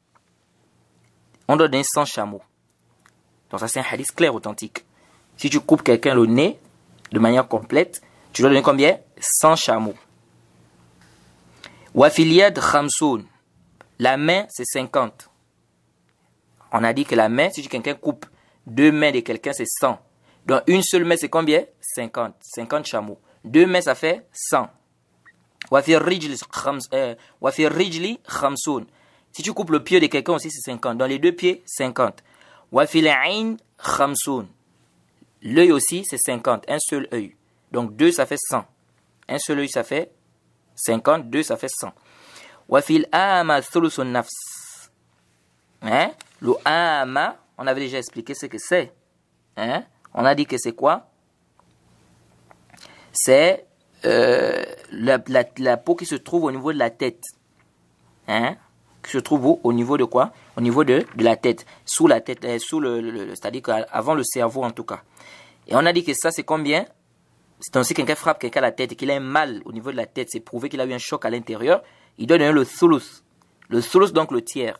[SPEAKER 1] on doit donner 100 chameaux. Donc ça, c'est un hadith clair, authentique. Si tu coupes quelqu'un le nez de manière complète, tu dois donner combien 100 chameaux. Wafiliad khamsoun. La main, c'est 50. On a dit que la main, si quelqu'un coupe deux mains de quelqu'un, c'est 100. Donc une seule main, c'est combien 50. 50 chameaux. Deux mains, ça fait 100. Wafir rijli khamsoun. Euh, si tu coupes le pied de quelqu'un aussi, c'est 50. Dans les deux pieds, 50. Wafila'in khamsoun. L'œil aussi, c'est 50. Un seul œil. Donc deux ça fait 100. Un seul œil, ça fait 50. 2, ça fait 100. Wafil ama thulusun nafs. Hein? Le ama, on avait déjà expliqué ce que c'est. Hein? On a dit que c'est quoi? C'est euh, la, la, peau qui se trouve au niveau de la tête. Hein? qui se trouve Au niveau de quoi Au niveau de, de, la tête. Sous la tête, euh, sous le, c'est-à-dire euh, avant le cerveau en tout cas. Et on a dit que ça, c'est combien c'est ainsi si quelqu'un frappe quelqu'un à la tête et qu'il a un mal au niveau de la tête, c'est prouvé qu'il a eu un choc à l'intérieur, il doit donner le soulus. Le soulus, donc le tiers.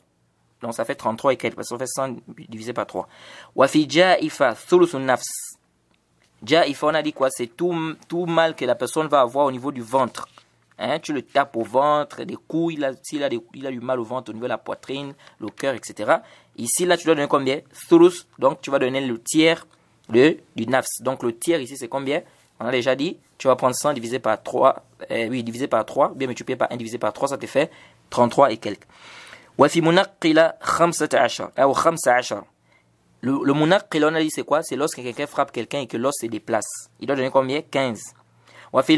[SPEAKER 1] Donc, ça fait 33 et quelques, parce qu'on fait 100 divisé par 3. Wafi ja'ifa ou nafs. ifa, on a dit quoi C'est tout mal que la personne va avoir au niveau du ventre. Hein, tu le tapes au ventre, des couilles, s'il a, il a du mal au ventre, au niveau de la poitrine, le cœur, etc. Ici, là, tu dois donner combien Thurus. Donc, tu vas donner le tiers du nafs. Donc, le tiers ici, c'est combien On a déjà dit, tu vas prendre 100 divisé par 3. Euh, oui, divisé par 3. Bien, mais tu peux pas 1 divisé par 3, ça te fait 33 et quelques. Le, le on a dit c'est quoi C'est lorsque quelqu'un frappe quelqu'un et que l'os se déplace. Il doit donner combien 15. وفي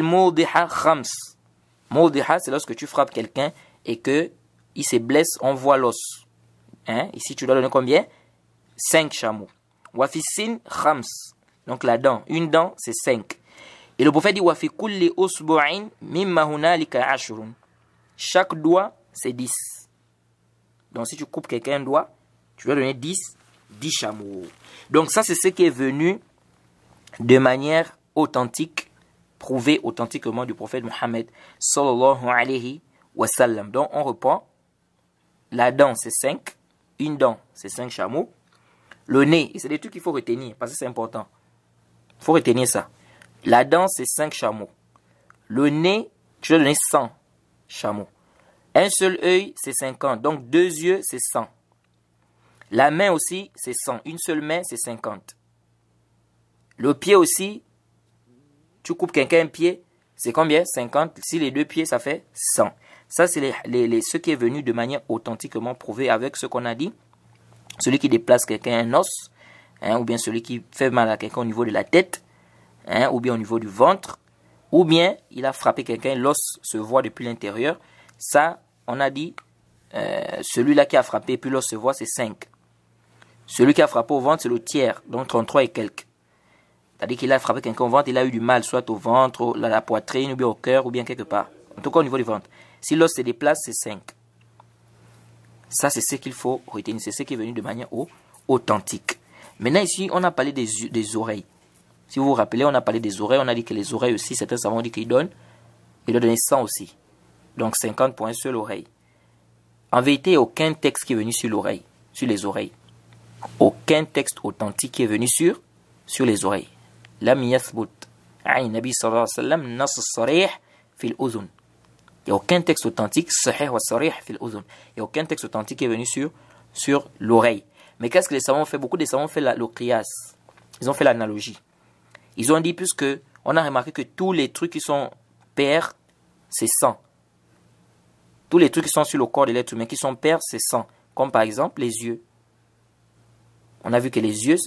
[SPEAKER 1] 15 c'est lorsque tu frappes quelqu'un et que il se blesse, on voit l'os. Hein? Ici, tu dois donner combien 5 chameaux. Wafisin khams. Donc la dent, une dent, c'est 5. Et le prophète dit Wafi kulli usbu'in mimma lika ashrun. Chaque doigt, c'est 10. Donc si tu coupes quelqu'un un doigt, tu dois donner 10, 10 chameaux. Donc ça, c'est ce qui est venu de manière authentique prouvé authentiquement du prophète Mohammed sallallahu alayhi wa sallam. Donc on reprend. La dent, c'est cinq. Une dent, c'est cinq chameaux. Le nez, c'est des trucs qu'il faut retenir parce que c'est important. Il faut retenir ça. La dent, c'est cinq chameaux. Le nez, tu dois donner 100 chameaux. Un seul œil, c'est 50. Donc deux yeux, c'est 100. La main aussi, c'est 100. Une seule main, c'est cinquante. Le pied aussi, tu coupes quelqu'un un pied, c'est combien 50. Si les deux pieds, ça fait 100. Ça, c'est les, ce qui est venu de manière authentiquement prouvée avec ce qu'on a dit. Celui qui déplace quelqu'un un os, hein, ou bien celui qui fait mal à quelqu'un au niveau de la tête, hein, ou bien au niveau du ventre, ou bien il a frappé quelqu'un, l'os se voit depuis l'intérieur. Ça, on a dit, euh, celui-là qui a frappé, puis l'os se voit, c'est 5. Celui qui a frappé au ventre, c'est le tiers, donc 33 et quelques. C'est-à-dire qu'il a frappé quelqu'un au ventre, il a eu du mal, soit au ventre, à la poitrine, ou bien au cœur, ou bien quelque part. En tout cas, au niveau du ventre. Si l'os se déplace, c'est 5. Ça, c'est ce qu'il faut retenir. C'est ce qui est venu de manière authentique. Maintenant, ici, on a parlé des, oreilles. Si vous vous rappelez, on a parlé des oreilles. On a dit que les oreilles aussi, certains savants ont dit qu'ils donnent. Ils doivent donner 100 aussi. Donc, 50 points sur l'oreille. En vérité, aucun texte qui est venu sur l'oreille, sur les oreilles. Aucun texte authentique qui est venu sur, sur les oreilles. Il n'y a aucun texte authentique, sahih Il n'y a aucun texte authentique qui est venu sur, l'oreille. Mais qu'est-ce que les savants ont fait Beaucoup des savants ont fait la, Ils ont fait l'analogie. Ils ont dit plus on a remarqué que tous les trucs qui sont pères, c'est sang. Tous les trucs qui sont sur le corps de l'être humain, qui sont pères, c'est sang. Comme par exemple les yeux. On a vu que les yeux,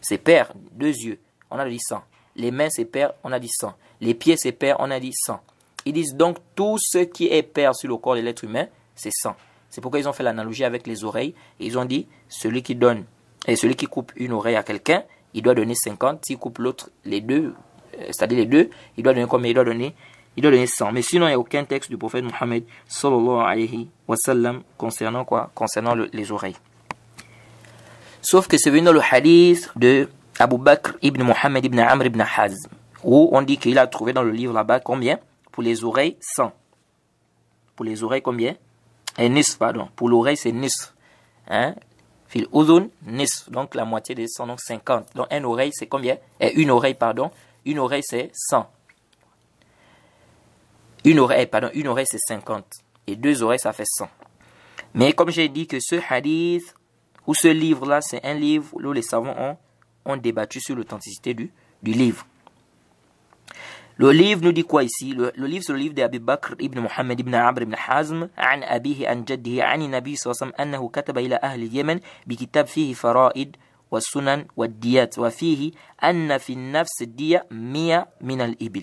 [SPEAKER 1] c'est pères, deux yeux on a dit 100. Les mains, c'est père, on a dit 100. Les pieds, c'est père, on a dit 100. Ils disent donc tout ce qui est père sur le corps de l'être humain, c'est 100. C'est pourquoi ils ont fait l'analogie avec les oreilles. ils ont dit, celui qui donne et celui qui coupe une oreille à quelqu'un, il doit donner 50. S'il coupe l'autre, les deux, euh, c'est-à-dire les deux, il doit donner combien Il doit donner, il doit donner 100. Mais sinon, il n'y a aucun texte du prophète Mohammed concernant quoi Concernant les oreilles. Sauf que c'est venu dans le hadith de Abu Bakr ibn Muhammad ibn Amr ibn Hazm, où on dit qu'il a trouvé dans le livre là-bas combien Pour les oreilles, 100. Pour les oreilles, combien Et nisf, pardon. Pour l'oreille, c'est nis hein? Fil uzun, nisf. Donc la moitié des 100, donc 50. Donc une oreille, c'est combien Et une oreille, pardon. Une oreille, c'est 100. Une oreille, eh, pardon, une oreille, c'est 50. Et deux oreilles, ça fait 100. Mais comme j'ai dit que ce hadith ou ce livre-là, c'est un livre où les savants ont ont débattu sur l'authenticité du, du livre. Le livre nous dit quoi ici le, le livre, c'est le livre d'Abi Bakr ibn Muhammad ibn Amr ibn Hazm, عن أبيه عن جده عن النبي صلى الله عليه وسلم أنه كتب إلى أهل اليمن بكتاب فيه فرائد والسنن والديات وفيه أن في النفس الدية مية من الإبل.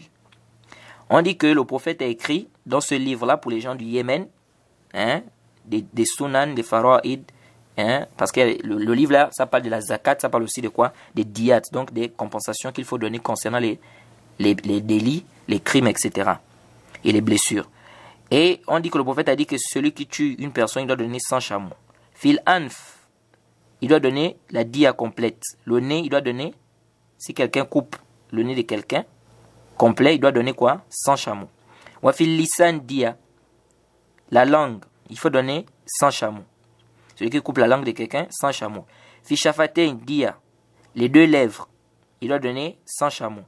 [SPEAKER 1] On dit que le prophète a écrit dans ce livre-là pour les gens du Yémen, hein, des, des sunan, des faraid. Hein? parce que le, livre là, ça parle de la zakat, ça parle aussi de quoi Des diats, donc des compensations qu'il faut donner concernant les, les, délits, les crimes, etc. Et les blessures. Et on dit que le prophète a dit que celui qui tue une personne, il doit donner 100 chameaux. Fil anf, il doit donner la dia complète. Le nez, il doit donner, si quelqu'un coupe le nez de quelqu'un, complet, il doit donner quoi 100 chameaux. fil lisan dia, la langue, il faut donner 100 chameaux celui qui coupe la langue de quelqu'un, 100 chameaux. Fishafatein, dia, les deux lèvres, il doit donner 100 chameaux.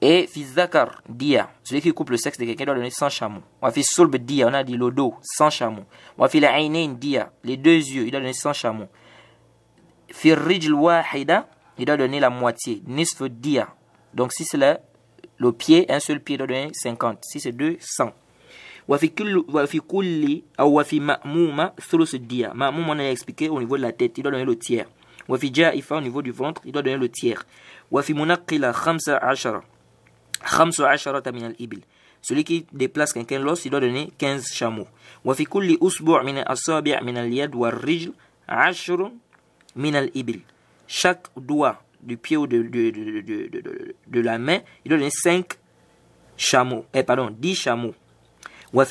[SPEAKER 1] Et Fizakar, dia, celui qui coupe le sexe de quelqu'un doit donner 100 chameaux. Wafi sulb, dia, on a dit le dos, 100 chameaux. Wafi la dia, les deux yeux, il doit donner 100 chameaux. Firrijl wahida, il doit donner la moitié, nisf dia. Donc si c'est le, le pied, un seul pied doit donner 50. Si c'est deux, 100. Wafi kulli ou wafi ma'mouma thulus dia. Ma'moum, on a expliqué au niveau de la tête, il doit donner le tiers. Wafi ja'ifa au niveau du ventre, il doit donner le tiers. Wafi munaqila khamsa 15 Khamsa ashara min al-ibil. Celui qui déplace quelqu'un l'os, il doit donner 15 chameaux. Wafi kulli usbu' min al-asabi' min al-yad wa rijl ashrun min al-ibil. Chaque doigt du pied ou de, de, de, de, de la main, il doit donner 5 chameaux. Eh, pardon, 10 chameaux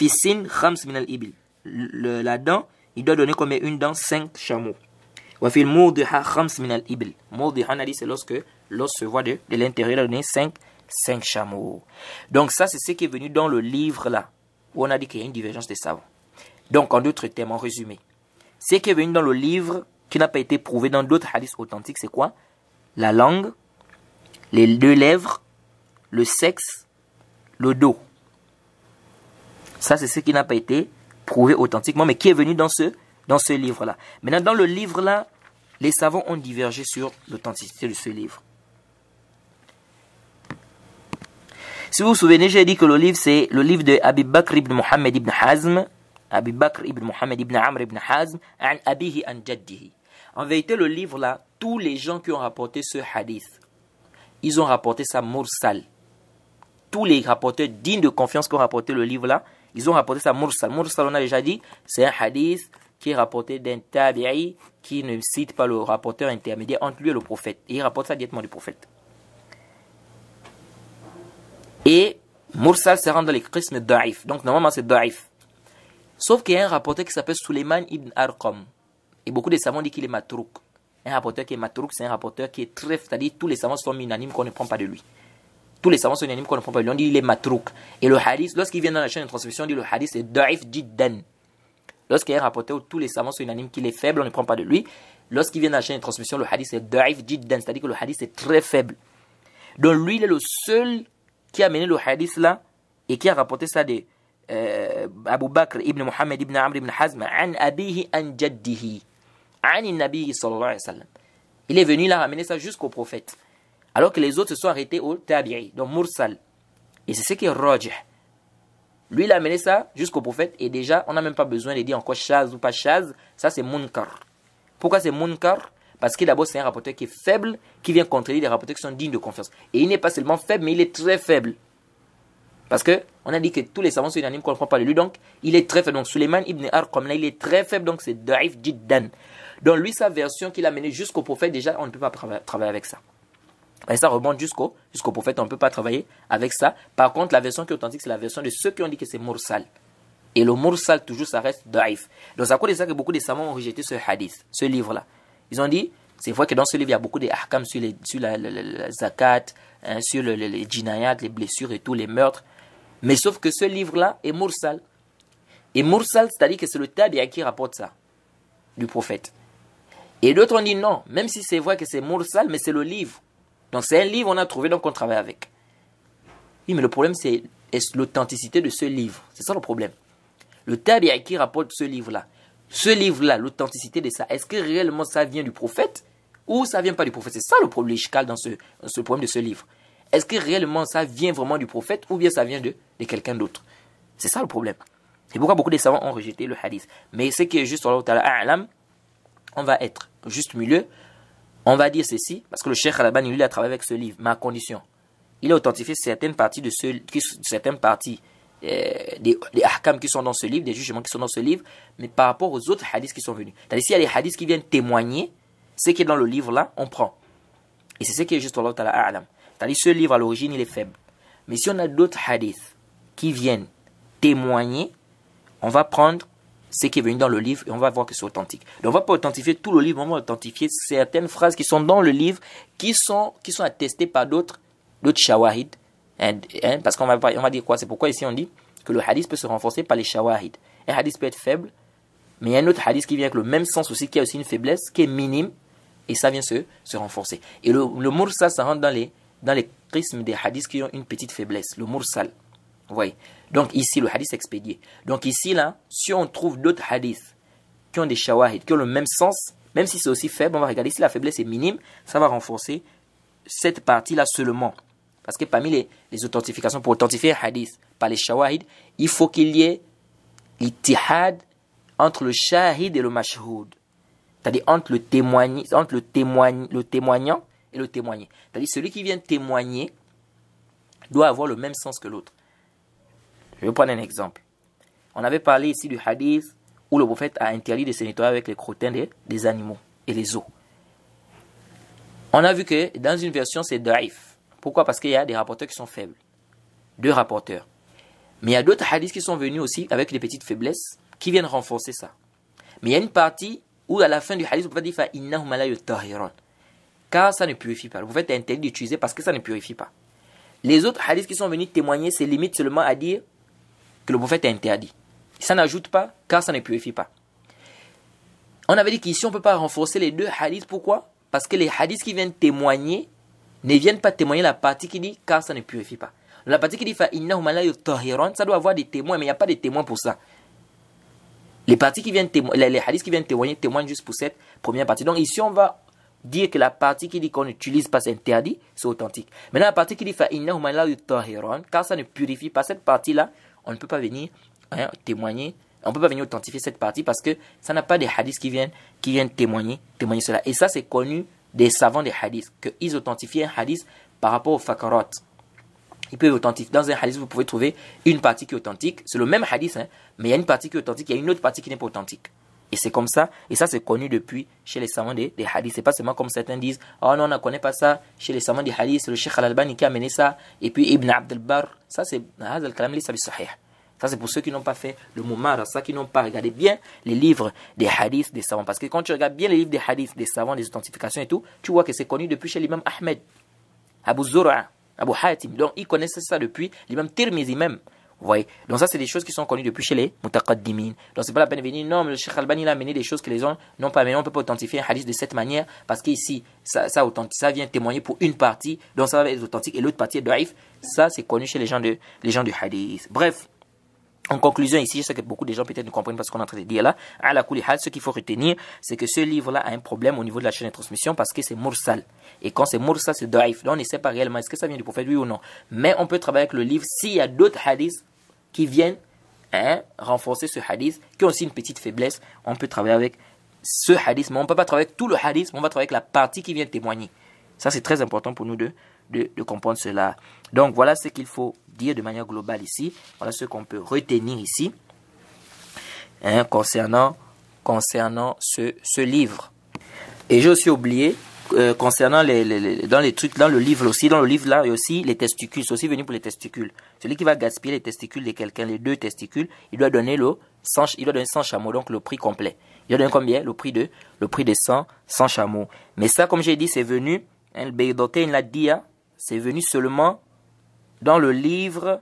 [SPEAKER 1] sin khams min al-ibil. La dent, il doit donner comme une dent cinq chameaux. Wafil murdiha khams min al-ibil. a c'est lorsque l'os se voit de, l'intérieur, il cinq, cinq chameaux. Donc ça, c'est ce qui est venu dans le livre là, où on a dit qu'il y a une divergence des savants. Donc, en d'autres termes, en résumé, ce qui est venu dans le livre qui n'a pas été prouvé dans d'autres hadiths authentiques, c'est quoi La langue, les deux lèvres, le sexe, le dos. Ça, c'est ce qui n'a pas été prouvé authentiquement, mais qui est venu dans ce, dans ce livre-là. Maintenant, dans le livre-là, les savants ont divergé sur l'authenticité de ce livre. Si vous vous souvenez, j'ai dit que le livre, c'est le livre de Abi Bakr ibn Muhammad ibn Hazm, Abi Bakr ibn Muhammad ibn Amr ibn Hazm, an Abihi an En vérité, le livre-là, tous les gens qui ont rapporté ce hadith, ils ont rapporté sa mursal tous les rapporteurs dignes de confiance qui ont rapporté le livre-là, ils ont rapporté ça Mursal. Mursal, on a déjà dit, c'est un hadith qui est rapporté d'un tabi'i qui ne cite pas le rapporteur intermédiaire entre lui et le prophète. Et il rapporte ça directement du prophète. Et Mursal se rend dans les chrismes Donc normalement c'est da'if. Sauf qu'il y a un rapporteur qui s'appelle Suleiman ibn Arqam. Et beaucoup de savants disent qu'il est matrouk. Un rapporteur qui est matrouk, c'est un rapporteur qui est très... C'est-à-dire tous les savants sont unanimes qu'on ne prend pas de lui. Tous les savants sont unanimes qu'on ne prend pas. lui, on dit il est matrouk. Et le hadith, lorsqu'il vient dans la chaîne de transmission, on dit le hadith est da'if jiddan. Lorsqu'il est rapporté, tous les savants sont unanimes qu'il est faible, on ne prend pas de lui. Lorsqu'il vient dans la chaîne de transmission, le hadith est da'if jiddan, c'est-à-dire que le hadith est très faible. Donc lui, il est le seul qui a mené le hadith là et qui a rapporté ça de euh, Abu Bakr ibn Muhammad ibn Amr ibn Hazm an abihi an jaddihi nabi sallallahu alayhi wa sallam. Il est venu, là ramener ça jusqu'au prophète alors que les autres se sont arrêtés au tabi'i, donc mursal. Et c'est ce qui est Lui, il a amené ça jusqu'au prophète, et déjà, on n'a même pas besoin de dire encore chaz ou pas chaz, ça c'est munkar. Pourquoi c'est munkar Parce que d'abord, c'est un rapporteur qui est faible, qui vient contrer des rapporteurs qui sont dignes de confiance. Et il n'est pas seulement faible, mais il est très faible. Parce que on a dit que tous les savants sont unanimes qu'on ne comprend pas de lui, donc il est très faible. Donc Suleiman ibn Arqam, il est très faible, donc c'est da'if jiddan. Donc lui, sa version qu'il a mené jusqu'au prophète, déjà, on ne peut pas travailler avec ça. Et ça remonte jusqu'au jusqu'au prophète, on ne peut pas travailler avec ça. Par contre, la version qui est authentique, c'est la version de ceux qui ont dit que c'est Mursal. Et le Mursal, toujours, ça reste daif. Donc, c'est à cause de ça que beaucoup de savants ont rejeté ce hadith, ce livre-là. Ils ont dit, c'est vrai que dans ce livre, il y a beaucoup de ahkam sur, les, sur la, zakat, hein, sur les jinayat, les blessures et tous les meurtres. Mais sauf que ce livre-là est Mursal. Et Mursal, c'est-à-dire que c'est le Tadia qui rapporte ça, du prophète. Et d'autres ont dit non, même si c'est vrai que c'est Mursal, mais c'est le livre donc c'est un livre, on a trouvé, donc on travaille avec. Oui, mais le problème, c'est l'authenticité de ce livre. C'est ça le problème. Le tabi'a qui rapporte ce livre-là. Ce livre-là, l'authenticité de ça, est-ce que réellement ça vient du prophète ou ça vient pas du prophète C'est ça le problème dans ce, problème de ce livre. Est-ce que réellement ça vient vraiment du prophète ou bien ça vient de, quelqu'un d'autre C'est ça le problème. C'est pourquoi beaucoup de savants ont rejeté le hadith. Mais ce qui est juste, on va être juste milieu. On va dire ceci, parce que le Cheikh Al-Albani, lui, a travaillé avec ce livre, mais à condition. Il a authentifié certaines parties de ce, certaines parties euh, des, des, qui sont dans ce livre, des jugements qui sont dans ce livre, mais par rapport aux autres hadiths qui sont venus. C'est-à-dire, s'il y a des hadiths qui viennent témoigner, ce qui est dans le livre là, on prend. Et c'est ce qui est juste Allah Ta'ala C'est-à-dire, ce livre à l'origine, il est faible. Mais si on a d'autres hadiths qui viennent témoigner, on va prendre ce qui est venu dans le livre et on va voir que c'est authentique. Donc on va pas authentifier tout le livre, on va authentifier certaines phrases qui sont dans le livre, qui sont, qui sont attestées par d'autres, d'autres shawahid. Hein, hein, parce qu'on va, on va dire quoi C'est pourquoi ici on dit que le hadith peut se renforcer par les shawahid. Un hadith peut être faible, mais il y a un autre hadith qui vient avec le même sens aussi, qui a aussi une faiblesse, qui est minime, et ça vient se, se renforcer. Et le, mursal, ça rentre dans les, dans les prismes des hadiths qui ont une petite faiblesse, le mursal. Vous voyez donc ici, le hadith expédié. Donc ici, là, si on trouve d'autres hadiths qui ont des shawahid, qui ont le même sens, même si c'est aussi faible, on va regarder si la faiblesse est minime, ça va renforcer cette partie-là seulement. Parce que parmi les, authentifications, pour authentifier un hadith par les shawahid, il faut qu'il y ait l'itihad entre le shahid et le mashhoud. C'est-à-dire entre, le, entre le, le témoignant et le témoigné. C'est-à-dire celui qui vient témoigner doit avoir le même sens que l'autre. Je vais prendre un exemple. On avait parlé ici du hadith où le prophète a interdit de se nettoyer avec les crottins des, animaux et les os. On a vu que dans une version, c'est daif. Pourquoi Parce qu'il y a des rapporteurs qui sont faibles. Deux rapporteurs. Mais il y a d'autres hadiths qui sont venus aussi avec des petites faiblesses qui viennent renforcer ça. Mais il y a une partie où à la fin du hadith, le prophète dit Car ça ne purifie pas. Le prophète a interdit d'utiliser parce que ça ne purifie pas. Les autres hadiths qui sont venus témoigner, c'est limitent seulement à dire que le prophète est interdit. Ça n'ajoute pas car ça ne purifie pas. On avait dit qu'ici on ne peut pas renforcer les deux hadiths. Pourquoi Parce que les hadiths qui viennent témoigner ne viennent pas témoigner la partie qui dit car ça ne purifie pas. La partie qui dit ça doit avoir des témoins, mais il n'y a pas de témoins pour ça. Les, parties qui les hadiths qui viennent témoigner témoignent juste pour cette première partie. Donc ici on va dire que la partie qui dit qu'on n'utilise pas, c'est interdit, c'est authentique. Maintenant, la partie qui dit car ça ne purifie pas, cette partie-là, on ne peut pas venir hein, témoigner, on ne peut pas venir authentifier cette partie parce que ça n'a pas des hadiths qui viennent, témoigner, témoigner cela. Et ça, c'est connu des savants des hadiths, qu'ils authentifient un hadith par rapport au fakarot. Ils peuvent authentifier. Dans un hadith, vous pouvez trouver une partie qui est authentique. C'est le même hadith, hein, mais il y a une partie qui est authentique, il y a une autre partie qui n'est pas authentique. Et c'est comme ça, et ça c'est connu depuis chez les savants des, hadiths. C'est pas seulement comme certains disent, oh non, on ne connaît pas ça, chez les savants des hadiths, c'est le Cheikh al-Albani qui a amené ça, et puis Ibn Abdelbar Ça c'est Ça c'est pour ceux qui n'ont pas fait le Moumara, ça qui n'ont pas regardé bien les livres des hadiths des savants. Parce que quand tu regardes bien les livres des hadiths des savants, des authentifications et tout, tu vois que c'est connu depuis chez l'imam Ahmed, Abu Zura, Abu Hatim. Donc ils connaissaient ça depuis l'imam Tirmizi donc ça, c'est des choses qui sont connues depuis chez les mutaqaddimin. Donc c'est pas la peine de venir, non, mais le Cheikh Albani il a amené des choses que les gens n'ont pas mais On peut pas authentifier un hadith de cette manière parce qu'ici, ça, ça, ça vient témoigner pour une partie, donc ça va être authentique et l'autre partie est daif. Ça, c'est connu chez les gens, de, les gens du hadith. Bref. En conclusion, ici, je sais que beaucoup de gens peut-être ne comprennent pas ce qu'on est en train de dire là. À la hal, ce qu'il faut retenir, c'est que ce livre-là a un problème au niveau de la chaîne de transmission parce que c'est mursal. Et quand c'est mursal, c'est daif. Donc on ne sait pas réellement est-ce que ça vient du prophète, oui ou non. Mais on peut travailler avec le livre s'il y a d'autres hadiths qui viennent hein, renforcer ce hadith, qui ont aussi une petite faiblesse. On peut travailler avec ce hadith, mais on ne peut pas travailler avec tout le hadith, mais on va travailler avec la partie qui vient témoigner. Ça, c'est très important pour nous de, comprendre cela. Donc, voilà ce qu'il faut dire de manière globale ici. Voilà ce qu'on peut retenir ici hein, concernant, ce, ce livre. Et j'ai aussi oublié euh, concernant les, dans les trucs, dans le livre aussi, dans le livre là aussi, les testicules, c'est aussi venu pour les testicules. Celui qui va gaspiller les testicules de quelqu'un, les deux testicules, il doit donner le sang. il doit donner 100 chameaux, donc le prix complet. Il doit donner combien Le prix de le prix de 100, chameaux. Mais ça, comme j'ai dit, c'est venu, hein, le l'a dit, hein, c'est venu seulement dans le livre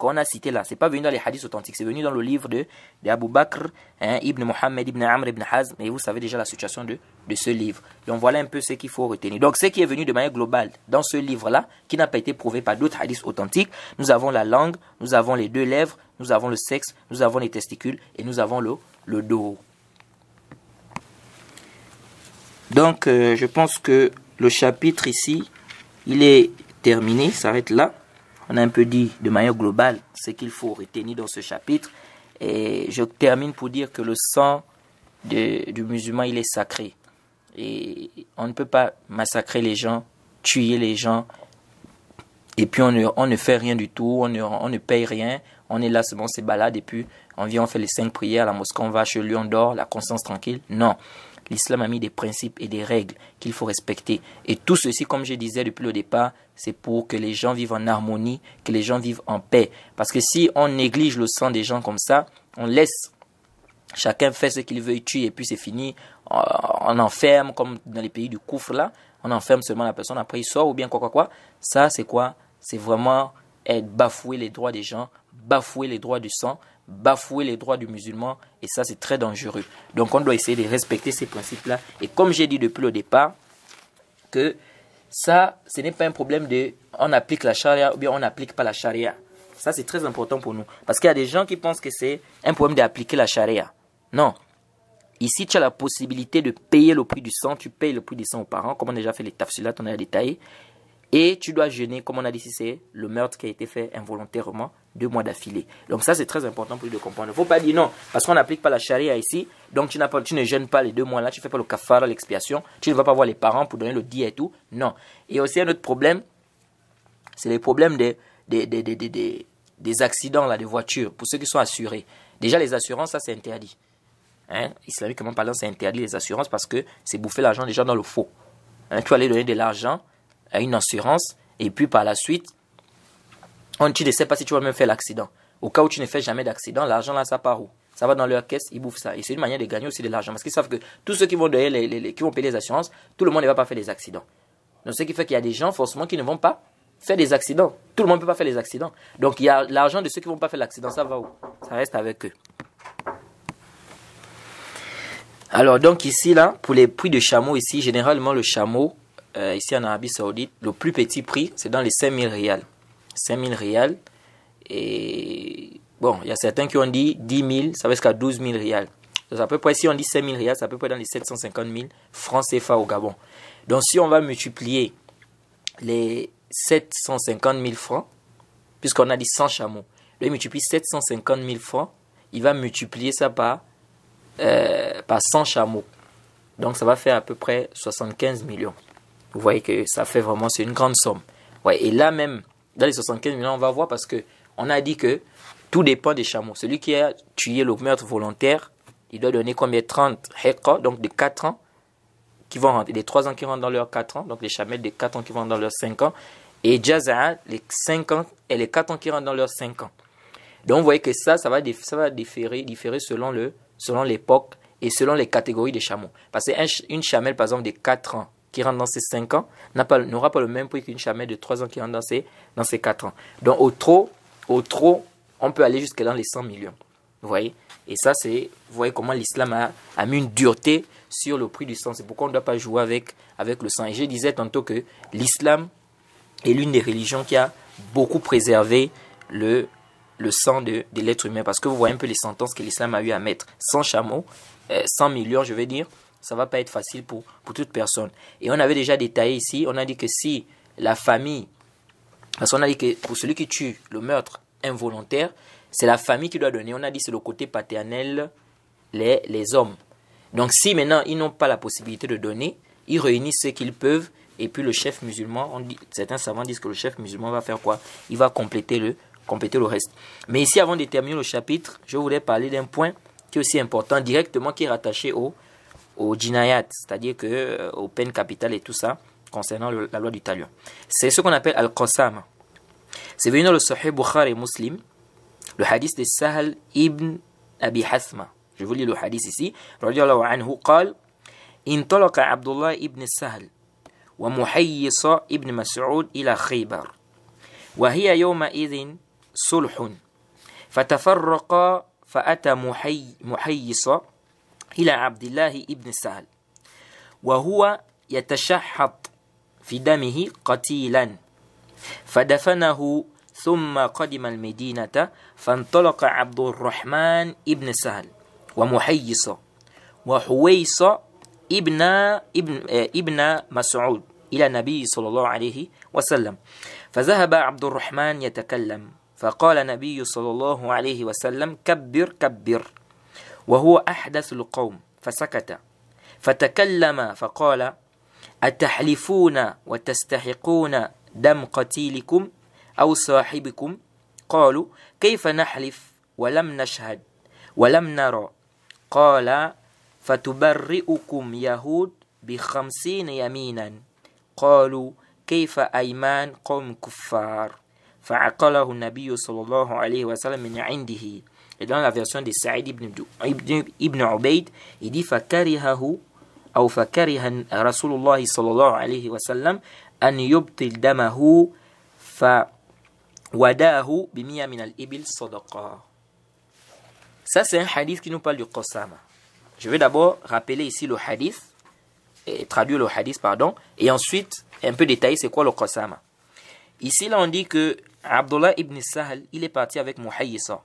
[SPEAKER 1] qu'on a cité là, c'est pas venu dans les hadiths authentiques, c'est venu dans le livre de, de Bakr, hein, Ibn Muhammad, Ibn Amr, Ibn Hazm, Mais vous savez déjà la situation de, ce livre. Donc voilà un peu ce qu'il faut retenir. Donc ce qui est venu de manière globale dans ce livre-là, qui n'a pas été prouvé par d'autres hadiths authentiques, nous avons la langue, nous avons les deux lèvres, nous avons le sexe, nous avons les testicules et nous avons le, le dos. Donc euh, je pense que le chapitre ici, il est terminé, s'arrête là on a un peu dit de manière globale ce qu'il faut retenir dans ce chapitre. Et je termine pour dire que le sang du musulman, il est sacré. Et on ne peut pas massacrer les gens, tuer les gens, et puis on ne, fait rien du tout, on ne, on paye rien, on est là, seulement bon, balade, et puis on vient, on fait les cinq prières, à la mosquée, on va chez lui, on dort, la conscience tranquille. Non l'islam a mis des principes et des règles qu'il faut respecter. Et tout ceci, comme je disais depuis le départ, c'est pour que les gens vivent en harmonie, que les gens vivent en paix. Parce que si on néglige le sang des gens comme ça, on laisse chacun fait ce qu'il veut, il tue et puis c'est fini. Euh, on enferme, comme dans les pays du coufre là, on enferme seulement la personne, après il sort ou bien quoi quoi quoi. Ça, c'est quoi C'est vraiment être bafouer les droits des gens bafouer les droits du sang, bafouer les droits du musulman, et ça c'est très dangereux. Donc on doit essayer de respecter ces principes-là. Et comme j'ai dit depuis le départ, que ça, ce n'est pas un problème de on applique la charia ou bien on n'applique pas la charia. Ça, c'est très important pour nous. Parce qu'il y a des gens qui pensent que c'est un problème d'appliquer la charia. Non. Ici, tu as la possibilité de payer le prix du sang. Tu payes le prix du sang aux parents, comme on a déjà fait les tafsilat, on a détaillé. Et tu dois jeûner, comme on a dit ici, c'est le meurtre qui a été fait involontairement deux mois d'affilée. Donc ça, c'est très important pour lui de comprendre. Il ne faut pas dire non, parce qu'on n'applique pas la charia ici, donc tu, pas, tu ne gênes pas les deux mois-là, tu ne fais pas le kafara, l'expiation, tu ne vas pas voir les parents pour donner le dia et tout. Non. Et aussi, un autre problème, c'est les problèmes des, des, des, des, des accidents là, des voitures, pour ceux qui sont assurés. Déjà, les assurances, ça, c'est interdit. Hein? Islamiquement parlant, c'est interdit les assurances parce que c'est bouffer l'argent des gens dans le faux. Hein? Tu vas aller donner de l'argent à une assurance, et puis par la suite, on, tu ne sais pas si tu vas même faire l'accident. Au cas où tu ne fais jamais d'accident, l'argent là, ça part où Ça va dans leur caisse, ils bouffent ça. Et c'est une manière de gagner aussi de l'argent. Parce qu'ils savent que tous ceux qui vont, payer les assurances, tout le monde ne va pas faire des accidents. Donc ce qui fait qu'il y a des gens forcément qui ne vont pas faire des accidents. Tout le monde ne peut pas faire des accidents. Donc il y a l'argent de ceux qui ne vont pas faire l'accident, ça va où Ça reste avec eux. Alors donc ici là, pour les prix de chameau ici, généralement le chameau, euh, ici en Arabie Saoudite, le plus petit prix, c'est dans les 5000 rials. 5000 rials. Et bon, il y a certains qui ont dit 10 000, ça va jusqu'à 12 000 rials. Donc à peu près, si on dit 5 000 rials, c'est à peu près dans les 750 000 francs CFA au Gabon. Donc si on va multiplier les 750 000 francs, puisqu'on a dit 100 chameaux, lui multiplie 750 000 francs, il va multiplier ça par, 100 euh, chameaux. Donc ça va faire à peu près 75 millions. Vous voyez que ça fait vraiment, c'est une grande somme. et là même, dans les 75 millions, on va voir parce que on a dit que tout dépend des chameaux. Celui qui a tué le meurtre volontaire, il doit donner combien 30 hectares, donc de 4 ans qui vont rentrer, les 3 ans qui rentrent dans leurs 4 ans, donc les chamelles de 4 ans qui vont dans leurs 5 ans, et Jaza'a, les 5 et les 4 ans qui rentrent dans leurs 5 ans. Donc vous voyez que ça, ça va, ça va différer, différer selon l'époque selon et selon les catégories des chameaux. Parce qu'une chamelle, par exemple, de 4 ans qui rentre dans ses 5 ans n'aura pas le même prix qu'une chamelle de 3 ans qui rentre dans ses, 4 ans. Donc au trop, au trop, on peut aller jusqu'à dans les 100 millions. Vous voyez Et ça, c'est, vous voyez comment l'islam a, mis une dureté sur le prix du sang. C'est pourquoi on ne doit pas jouer avec, avec le sang. Et je disais tantôt que l'islam est l'une des religions qui a beaucoup préservé le, sang de, de l'être humain. Parce que vous voyez un peu les sentences que l'islam a eu à mettre. 100 chameaux, 100 euh, millions, je vais dire, ça va pas être facile pour, pour toute personne. Et on avait déjà détaillé ici, on a dit que si la famille, parce qu'on a dit que pour celui qui tue le meurtre involontaire, c'est la famille qui doit donner. On a dit c'est le côté paternel, les, les hommes. Donc si maintenant ils n'ont pas la possibilité de donner, ils réunissent ce qu'ils peuvent. Et puis le chef musulman, certains savants disent que le chef musulman va faire quoi Il va compléter le, compléter le reste. Mais ici, avant de terminer le chapitre, je voulais parler d'un point qui est aussi important, directement qui est rattaché au, au jinayat, c'est-à-dire que euh, au et tout ça concernant la loi du talion. C'est ce qu'on appelle al-qasam. C'est venu dans le Sahih Bukhari Muslim, le hadith de Sahel ibn Abi Hasma. Je vous lis le hadith ici. Radio-Allahu anhu قال طلق عبد الله ابن سهل ومحيص ابن مسعود إلى خيبر وهي يومئذ صلح فتفرقا فأتى محي محيص إلى عبد الله بن سهل وهو يتشحط في دمه قتيلا فدفنه ثم قدم المدينة فانطلق عبد الرحمن بن سهل ومحيص وحويص ابن ابن ابن مسعود إلى النبي صلى الله عليه وسلم فذهب عبد الرحمن يتكلم فقال النبي صلى الله عليه وسلم كبر كبر وهو أحدث القوم فسكت فتكلم فقال أتحلفون وتستحقون دم قتيلكم أو صاحبكم قالوا كيف نحلف ولم نشهد ولم نرى قال فتبرئكم يهود بخمسين يمينا قالوا كيف أيمان قوم كفار فعقله النبي صلى الله عليه وسلم من عنده Et dans la version de Saïd ibn, ibn, Ubaid, il dit wadahu min al Ça, c'est un hadith qui nous parle du Qasama. Je vais d'abord rappeler ici le hadith, et traduire le hadith, pardon, et ensuite un peu détailler c'est quoi le Qasama. Ici, là, on dit que Abdullah ibn Sahal, il est parti avec Muhayyisa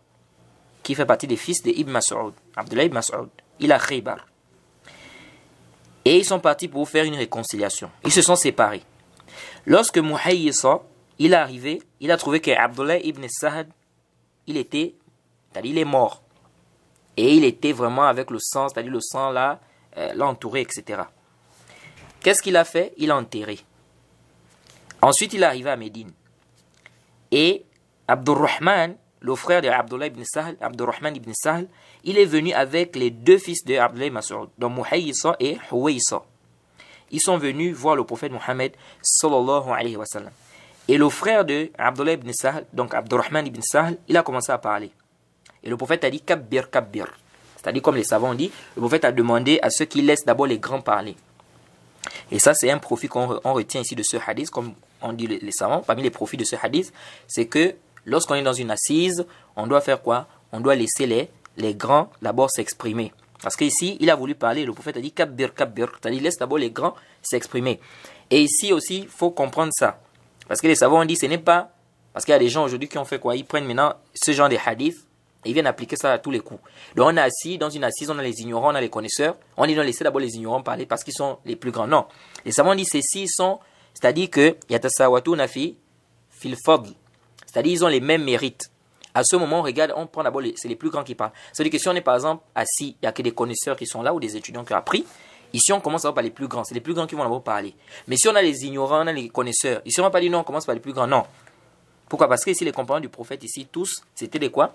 [SPEAKER 1] qui fait partie des fils de Ibn Mas'ud, Abdullah Ibn Mas'ud. Il a Khaybar. Et ils sont partis pour faire une réconciliation. Ils se sont séparés. Lorsque Muhayyisa, il est arrivé, il a trouvé que ibn Sa'ad, il était, il est mort. Et il était vraiment avec le sang, c'est-à-dire le sang là, euh, l'entouré, etc. Qu'est-ce qu'il a fait Il a enterré. Ensuite, il est arrivé à Médine. Et Abdurrahman, le frère de Abdullah ibn Sahl, Abdurrahman ibn Sahl, il est venu avec les deux fils de Abdullah Masoud, donc Muhayyisa et Huwaysa. Ils sont venus voir le prophète Mohammed sallallahu alayhi wa sallam. Et le frère de Abdullah ibn Sahl, donc Abdurrahman ibn Sahl, il a commencé à parler. Et le prophète a dit Kabir, Kabir. C'est-à-dire, comme les savants ont dit, le prophète a demandé à ceux qui laissent d'abord les grands parler. Et ça, c'est un profit qu'on retient ici de ce hadith, comme on dit les, savants, parmi les profits de ce hadith, c'est que Lorsqu'on est dans une assise, on doit faire quoi On doit laisser les, les grands d'abord s'exprimer. Parce qu'ici, il a voulu parler, le prophète a dit kabir kabir, c'est-à-dire laisse d'abord les grands s'exprimer. Et ici aussi, il faut comprendre ça. Parce que les savants ont dit ce n'est pas. Parce qu'il y a des gens aujourd'hui qui ont fait quoi Ils prennent maintenant ce genre de hadith et ils viennent appliquer ça à tous les coups. Donc on est assis, dans une assise, on a les ignorants, on a les connaisseurs. On dit non, laisser d'abord les ignorants parler parce qu'ils sont les plus grands. Non. Les savants ont dit ceci sont. C'est-à-dire que Yatasawatu Nafi, Fil c'est-à-dire, ils ont les mêmes mérites. À ce moment, on regarde, on prend d'abord, c'est les plus grands qui parlent. C'est-à-dire que si on est par exemple assis, il n'y a que des connaisseurs qui sont là ou des étudiants qui ont appris, Ici, on commence par les plus grands. C'est les plus grands qui vont d'abord parler. Mais si on a les ignorants, on a les connaisseurs. Ici, on va pas dire non, on commence par les plus grands. Non. Pourquoi Parce que ici, les compagnons du prophète, ici, tous, c'était des quoi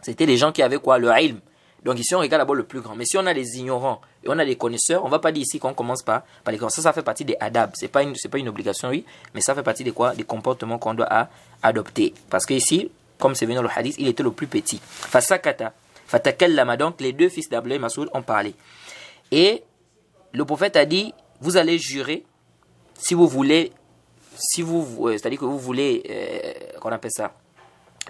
[SPEAKER 1] C'était des gens qui avaient quoi Le ilm. Donc ici, on regarde d'abord le plus grand. Mais si on a des ignorants et on a des connaisseurs, on ne va pas dire ici qu'on commence pas par les grands. Ça, ça fait partie des adab. Ce n'est pas, une, obligation, oui, mais ça fait partie de quoi Des comportements qu'on doit adopter. Parce que ici, comme c'est venu dans le hadith, il était le plus petit. Fasakata, lama » Donc les deux fils d'Abdullah et Masoud ont parlé. Et le prophète a dit, vous allez jurer si vous voulez, si vous, euh, c'est-à-dire que vous voulez, euh, qu'on appelle ça,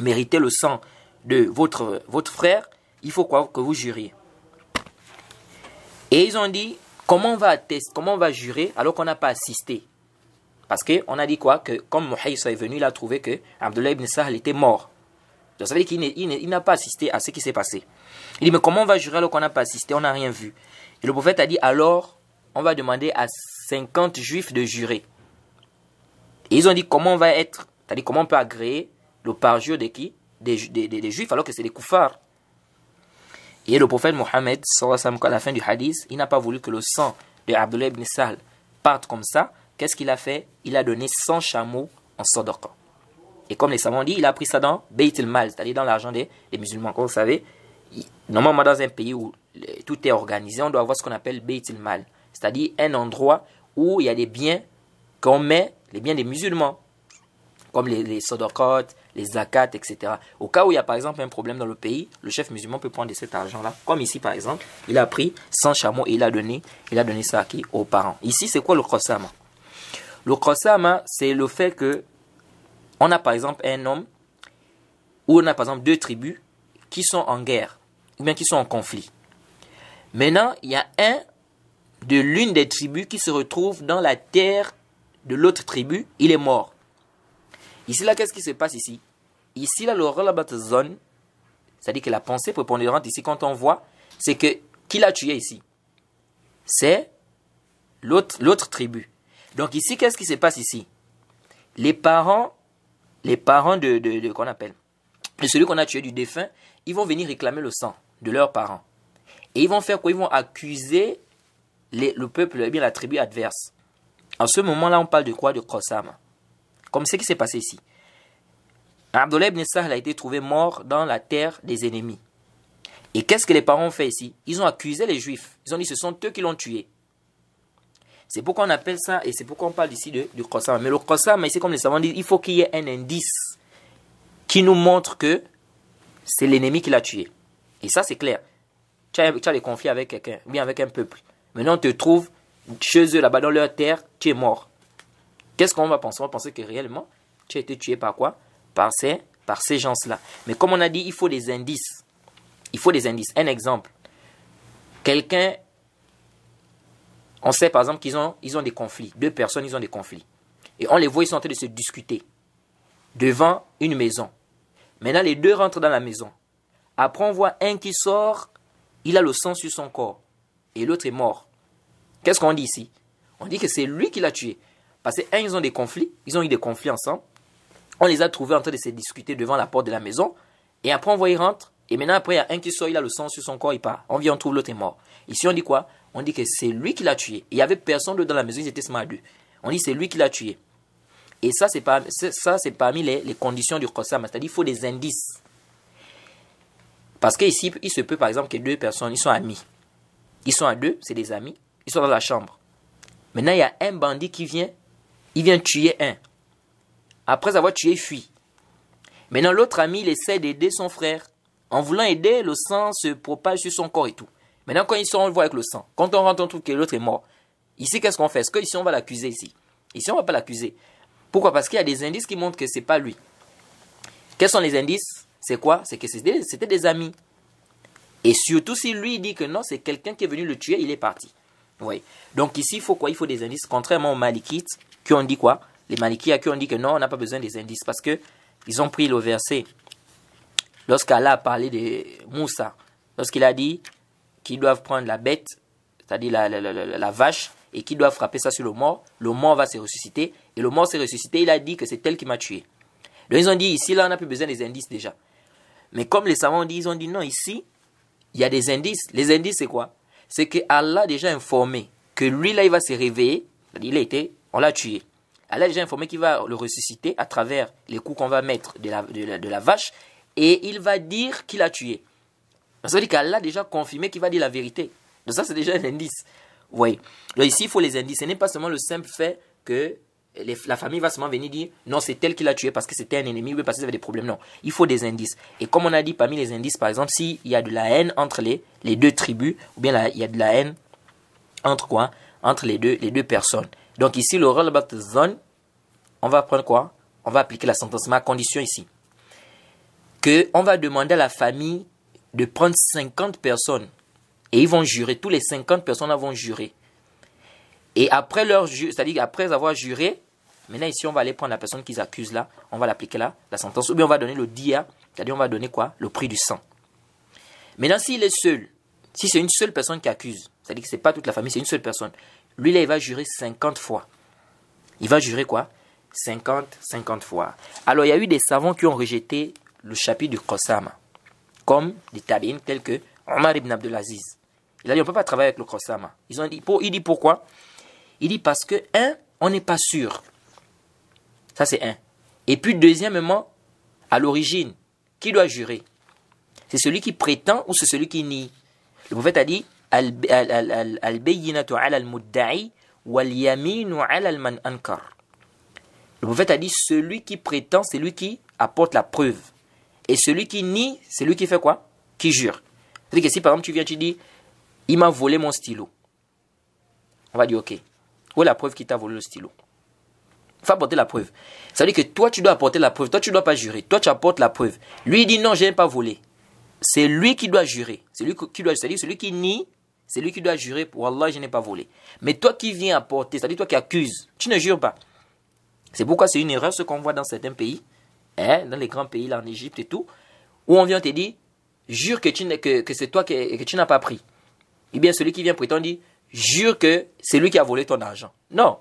[SPEAKER 1] mériter le sang de votre, votre frère, il faut croire que vous juriez. Et ils ont dit, comment on va attester, comment on va jurer alors qu'on n'a pas assisté Parce qu'on a dit quoi Que comme Mouhaïssa est venu, il a trouvé que Abdullah ibn Sahal était mort. Donc ça veut dire qu'il n'a pas assisté à ce qui s'est passé. Il dit, mais comment on va jurer alors qu'on n'a pas assisté On n'a rien vu. Et le prophète a dit, alors on va demander à 50 juifs de jurer. Et ils ont dit, comment on va être C'est-à-dire, comment on peut agréer le parjure de qui des, des, juifs alors que c'est des koufars et le prophète Mohammed, à la fin du hadith, il n'a pas voulu que le sang de ibn Sal parte comme ça. Qu'est-ce qu'il a fait Il a donné 100 chameaux en sadaqa. Et comme les savants disent, il a pris ça dans Beit mal cest c'est-à-dire dans l'argent des, musulmans. Comme vous savez, normalement dans un pays où tout est organisé, on doit avoir ce qu'on appelle Beit mal cest c'est-à-dire un endroit où il y a des biens qu'on met, les biens des musulmans comme les, les les zakat, etc. Au cas où il y a par exemple un problème dans le pays, le chef musulman peut prendre cet argent-là. Comme ici par exemple, il a pris 100 chameaux et il a donné, il a donné ça à qui Aux parents. Ici, c'est quoi le krosama Le krosama, c'est le fait que on a par exemple un homme ou on a par exemple deux tribus qui sont en guerre ou bien qui sont en conflit. Maintenant, il y a un de l'une des tribus qui se retrouve dans la terre de l'autre tribu, il est mort. Ici, là, qu'est-ce qui se passe ici Ici, là, le relabat zone, c'est-à-dire que la pensée prépondérante ici, quand on voit, c'est que qui l'a tué ici C'est l'autre tribu. Donc ici, qu'est-ce qui se passe ici Les parents, les parents de, de, qu'on appelle, de celui qu'on a tué du défunt, ils vont venir réclamer le sang de leurs parents. Et ils vont faire quoi Ils vont accuser le peuple, eh bien la tribu adverse. En ce moment-là, on parle de quoi De Krosama comme ce qui s'est passé ici. Abdullah ibn Sahl a été trouvé mort dans la terre des ennemis. Et qu'est-ce que les parents ont fait ici Ils ont accusé les juifs. Ils ont dit ce sont eux qui l'ont tué. C'est pourquoi on appelle ça, et c'est pourquoi on parle ici de, du Qasam. Mais le Qasam, c'est comme les savants disent, il faut qu'il y ait un indice qui nous montre que c'est l'ennemi qui l'a tué. Et ça, c'est clair. Tu as, tu as des conflits avec quelqu'un, bien avec un peuple. Maintenant, on te trouve chez eux, là-bas, dans leur terre, tu es mort. Qu'est-ce qu'on va penser On va penser que réellement, tu as été tué par quoi Par ces, par ces gens-là. Mais comme on a dit, il faut des indices. Il faut des indices. Un exemple. Quelqu'un, on sait par exemple qu'ils ont, ils ont des conflits. Deux personnes, ils ont des conflits. Et on les voit, ils sont en train de se discuter devant une maison. Maintenant, les deux rentrent dans la maison. Après, on voit un qui sort, il a le sang sur son corps. Et l'autre est mort. Qu'est-ce qu'on dit ici On dit que c'est lui qui l'a tué. Parce qu'un, un, ils ont des conflits, ils ont eu des conflits ensemble. On les a trouvés en train de se discuter devant la porte de la maison. Et après, on voit, ils rentrent. Et maintenant, après, il y a un qui sort, il a le sang sur son corps, il part. On vient, on trouve l'autre est mort. Ici, on dit quoi On dit que c'est lui qui l'a tué. Il n'y avait personne dans la maison, ils étaient seulement deux. On dit c'est lui qui l'a tué. Et ça, c'est parmi, ça, c'est parmi les, les, conditions du Qasam. C'est-à-dire, il faut des indices. Parce qu'ici, il se peut, par exemple, que deux personnes, ils sont amis. Ils sont à deux, c'est des amis. Ils sont dans la chambre. Maintenant, il y a un bandit qui vient, il vient tuer un. Après avoir tué, il fuit. Maintenant, l'autre ami, il essaie d'aider son frère. En voulant aider, le sang se propage sur son corps et tout. Maintenant, quand il sont, on avec le sang. Quand on rentre, on trouve que l'autre est mort. Ici, qu'est-ce qu'on fait Est-ce qu'ici, on va l'accuser ici Ici, on ne va pas l'accuser. Pourquoi Parce qu'il y a des indices qui montrent que ce n'est pas lui. Quels sont les indices C'est quoi C'est que c'était des amis. Et surtout si lui dit que non, c'est quelqu'un qui est venu le tuer, il est parti. Donc ici, il faut quoi Il faut des indices. Contrairement au Malikites, qui ont dit quoi Les à qui ont dit que non, on n'a pas besoin des indices parce que ils ont pris le verset. Lorsqu'Allah a parlé de Moussa, lorsqu'il a dit qu'ils doivent prendre la bête, c'est-à-dire la, vache, et qu'ils doivent frapper ça sur le mort, le mort va se ressusciter, et le mort s'est ressuscité, il a dit que c'est elle qui m'a tué. Donc ils ont dit, ici, là, on n'a plus besoin des indices déjà. Mais comme les savants ont dit, ils ont dit, non, ici, il y a des indices. Les indices, c'est quoi C'est que Allah a déjà informé que lui, là, il va se réveiller, il a été on l'a tué. Elle a déjà informé qu'il va le ressusciter à travers les coups qu'on va mettre de la, vache et il va dire qu'il a tué. Ça veut dire qu'Allah a déjà confirmé qu'il va dire la vérité. Donc ça, c'est déjà un indice. Vous voyez. Donc ici, il faut les indices. Ce n'est pas seulement le simple fait que la famille va seulement venir dire non, c'est elle qui l'a tué parce que c'était un ennemi ou parce qu'il avait des problèmes. Non, il faut des indices. Et comme on a dit, parmi les indices, par exemple, s'il y a de la haine entre les, deux tribus, ou bien il y a de la haine entre quoi Entre les deux personnes. Donc ici, le rollback zone, on va prendre quoi On va appliquer la sentence, ma condition ici. Que on va demander à la famille de prendre 50 personnes. Et ils vont jurer, tous les 50 personnes vont jurer. Et après leur c'est-à-dire après avoir juré, maintenant ici on va aller prendre la personne qu'ils accusent là, on va l'appliquer là, la sentence, ou bien on va donner le dia, c'est-à-dire on va donner quoi Le prix du sang. Maintenant s'il est seul, si c'est une seule personne qui accuse, c'est-à-dire que ce n'est pas toute la famille, c'est une seule personne, lui, là, il va jurer 50 fois. Il va jurer quoi 50, 50 fois. Alors, il y a eu des savants qui ont rejeté le chapitre du Qasam, comme des tabines tels que Omar ibn Abdelaziz. Il a dit, on ne peut pas travailler avec le Qasam. Ils ont dit, il dit pourquoi Il dit parce que, un, on n'est pas sûr. Ça, c'est un. Et puis, deuxièmement, à l'origine, qui doit jurer C'est celui qui prétend ou c'est celui qui nie Le prophète a dit, le prophète a dit celui qui prétend, c'est lui qui apporte la preuve. Et celui qui nie, c'est lui qui fait quoi Qui jure. C'est-à-dire que si par exemple tu viens, tu dis il m'a volé mon stylo. On va dire ok. Où est la preuve qu'il t'a volé le stylo Il faut apporter la preuve. Ça veut dire que toi tu dois apporter la preuve. Toi tu ne dois pas jurer. Toi tu apportes la preuve. Lui dit non, je n'ai pas volé. C'est lui qui doit jurer. C'est lui qui doit C'est-à-dire celui qui nie c'est lui qui doit jurer pour Allah, je n'ai pas volé. Mais toi qui viens apporter, c'est-à-dire toi qui accuses, tu ne jures pas. C'est pourquoi c'est une erreur ce qu'on voit dans certains pays, hein, dans les grands pays, là en Égypte et tout, où on vient te dire, jure que, tu, que, que c'est toi que, que tu n'as pas pris. Eh bien, celui qui vient prétendre jure que c'est lui qui a volé ton argent. Non,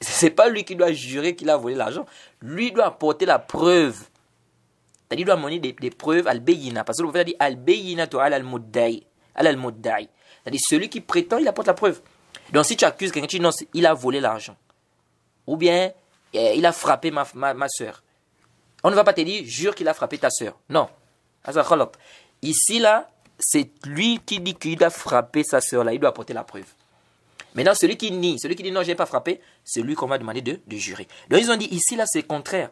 [SPEAKER 1] ce n'est pas lui qui doit jurer qu'il a volé l'argent. Lui doit apporter la preuve. C'est-à-dire, il doit amener des, preuves al-bayina. Parce que le prophète dit al-bayina tu al muddai Al-al-muddai. C'est-à-dire celui qui prétend, il apporte la preuve. Donc si tu accuses quelqu'un, tu dis non, il a volé l'argent. Ou bien, eh, il a frappé ma, soeur. On ne va pas te dire, jure qu'il a frappé ta soeur. Non. Ici, là, c'est lui qui dit qu'il a frappé sa soeur, là, il doit apporter la preuve. Maintenant, celui qui nie, celui qui dit non, je n'ai pas frappé, c'est lui qu'on va demander de, de jurer. Donc ils ont dit, ici, là, c'est contraire.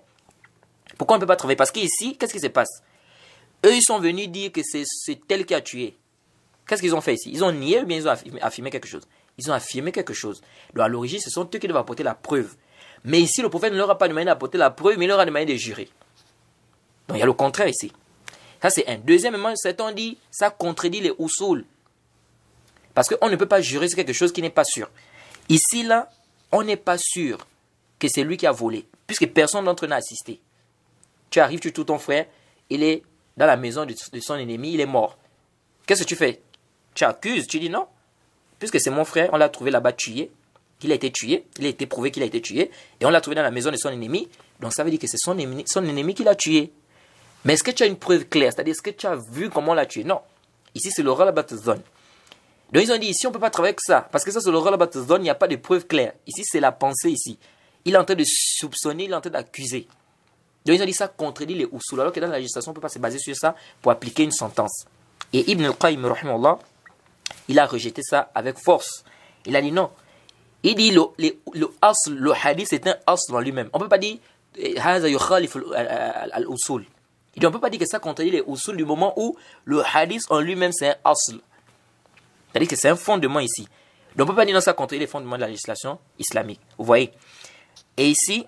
[SPEAKER 1] Pourquoi on ne peut pas trouver Parce qu'ici, qu'est-ce qui se passe Eux, ils sont venus dire que c'est elle qui a tué. Qu'est-ce qu'ils ont fait ici Ils ont nié ou bien ils ont affirmé quelque chose Ils ont affirmé quelque chose. Donc à l'origine, ce sont eux qui doivent apporter la preuve. Mais ici, le prophète ne leur a pas demandé d'apporter la preuve, mais il leur a demandé de jurer. Donc il y a le contraire ici. Ça, c'est un. Deuxièmement, certains dit, ça contredit les usul. Parce qu'on ne peut pas jurer sur quelque chose qui n'est pas sûr. Ici, là, on n'est pas sûr que c'est lui qui a volé, puisque personne d'entre nous n'a assisté. Tu arrives, tu trouves ton frère, il est dans la maison de son ennemi, il est mort. Qu'est-ce que tu fais tu accuses, tu dis non. Puisque c'est mon frère, on l'a trouvé là-bas tué, qu'il a été tué, il a été prouvé qu'il a été tué, et on l'a trouvé dans la maison de son ennemi, donc ça veut dire que c'est son ennemi, son ennemi qui l'a tué. Mais est-ce que tu as une preuve claire C'est-à-dire, est-ce que tu as vu comment on l'a tué Non. Ici, c'est le zone. Donc, ils ont dit, ici, on ne peut pas travailler avec ça. Parce que ça, c'est le zone, il n'y a pas de preuve claire. Ici, c'est la pensée, ici. Il est en train de soupçonner, il est en train d'accuser. Donc, ils ont dit, ça contredit les usul. Alors que dans la législation, on peut pas se baser sur ça pour appliquer une sentence. Et Ibn al-Qayyim, il a rejeté ça avec force. Il a dit non. Il dit le, le, le, le hadith, c'est un asl en lui-même. On ne peut pas dire eh, Il dit, on ne peut pas dire que ça contredit les usul du moment où le hadith en lui-même, c'est un asl. C'est-à-dire que c'est un fondement ici. Donc on ne peut pas dire non, ça contredit les fondements de la législation islamique. Vous voyez Et ici,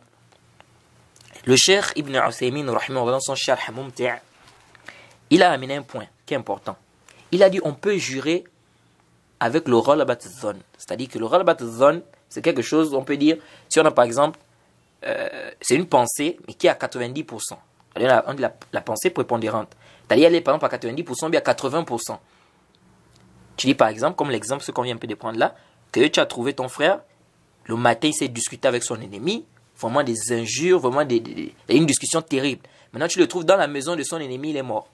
[SPEAKER 1] le cheikh Ibn Uthaymin, dans son charh il a amené un point qui est important. Il a dit, on peut jurer avec le la zone. C'est-à-dire que le Rolabat zone, c'est quelque chose, on peut dire, si on a par exemple, euh, c'est une pensée, mais qui est à 90%. On dit la, la, pensée prépondérante. C'est-à-dire, elle est par exemple à 90% mais à 80%. Tu dis par exemple, comme l'exemple, ce qu'on vient un peu de prendre là, que tu as trouvé ton frère, le matin, il s'est discuté avec son ennemi, vraiment des injures, vraiment des, des, une discussion terrible. Maintenant, tu le trouves dans la maison de son ennemi, il est mort.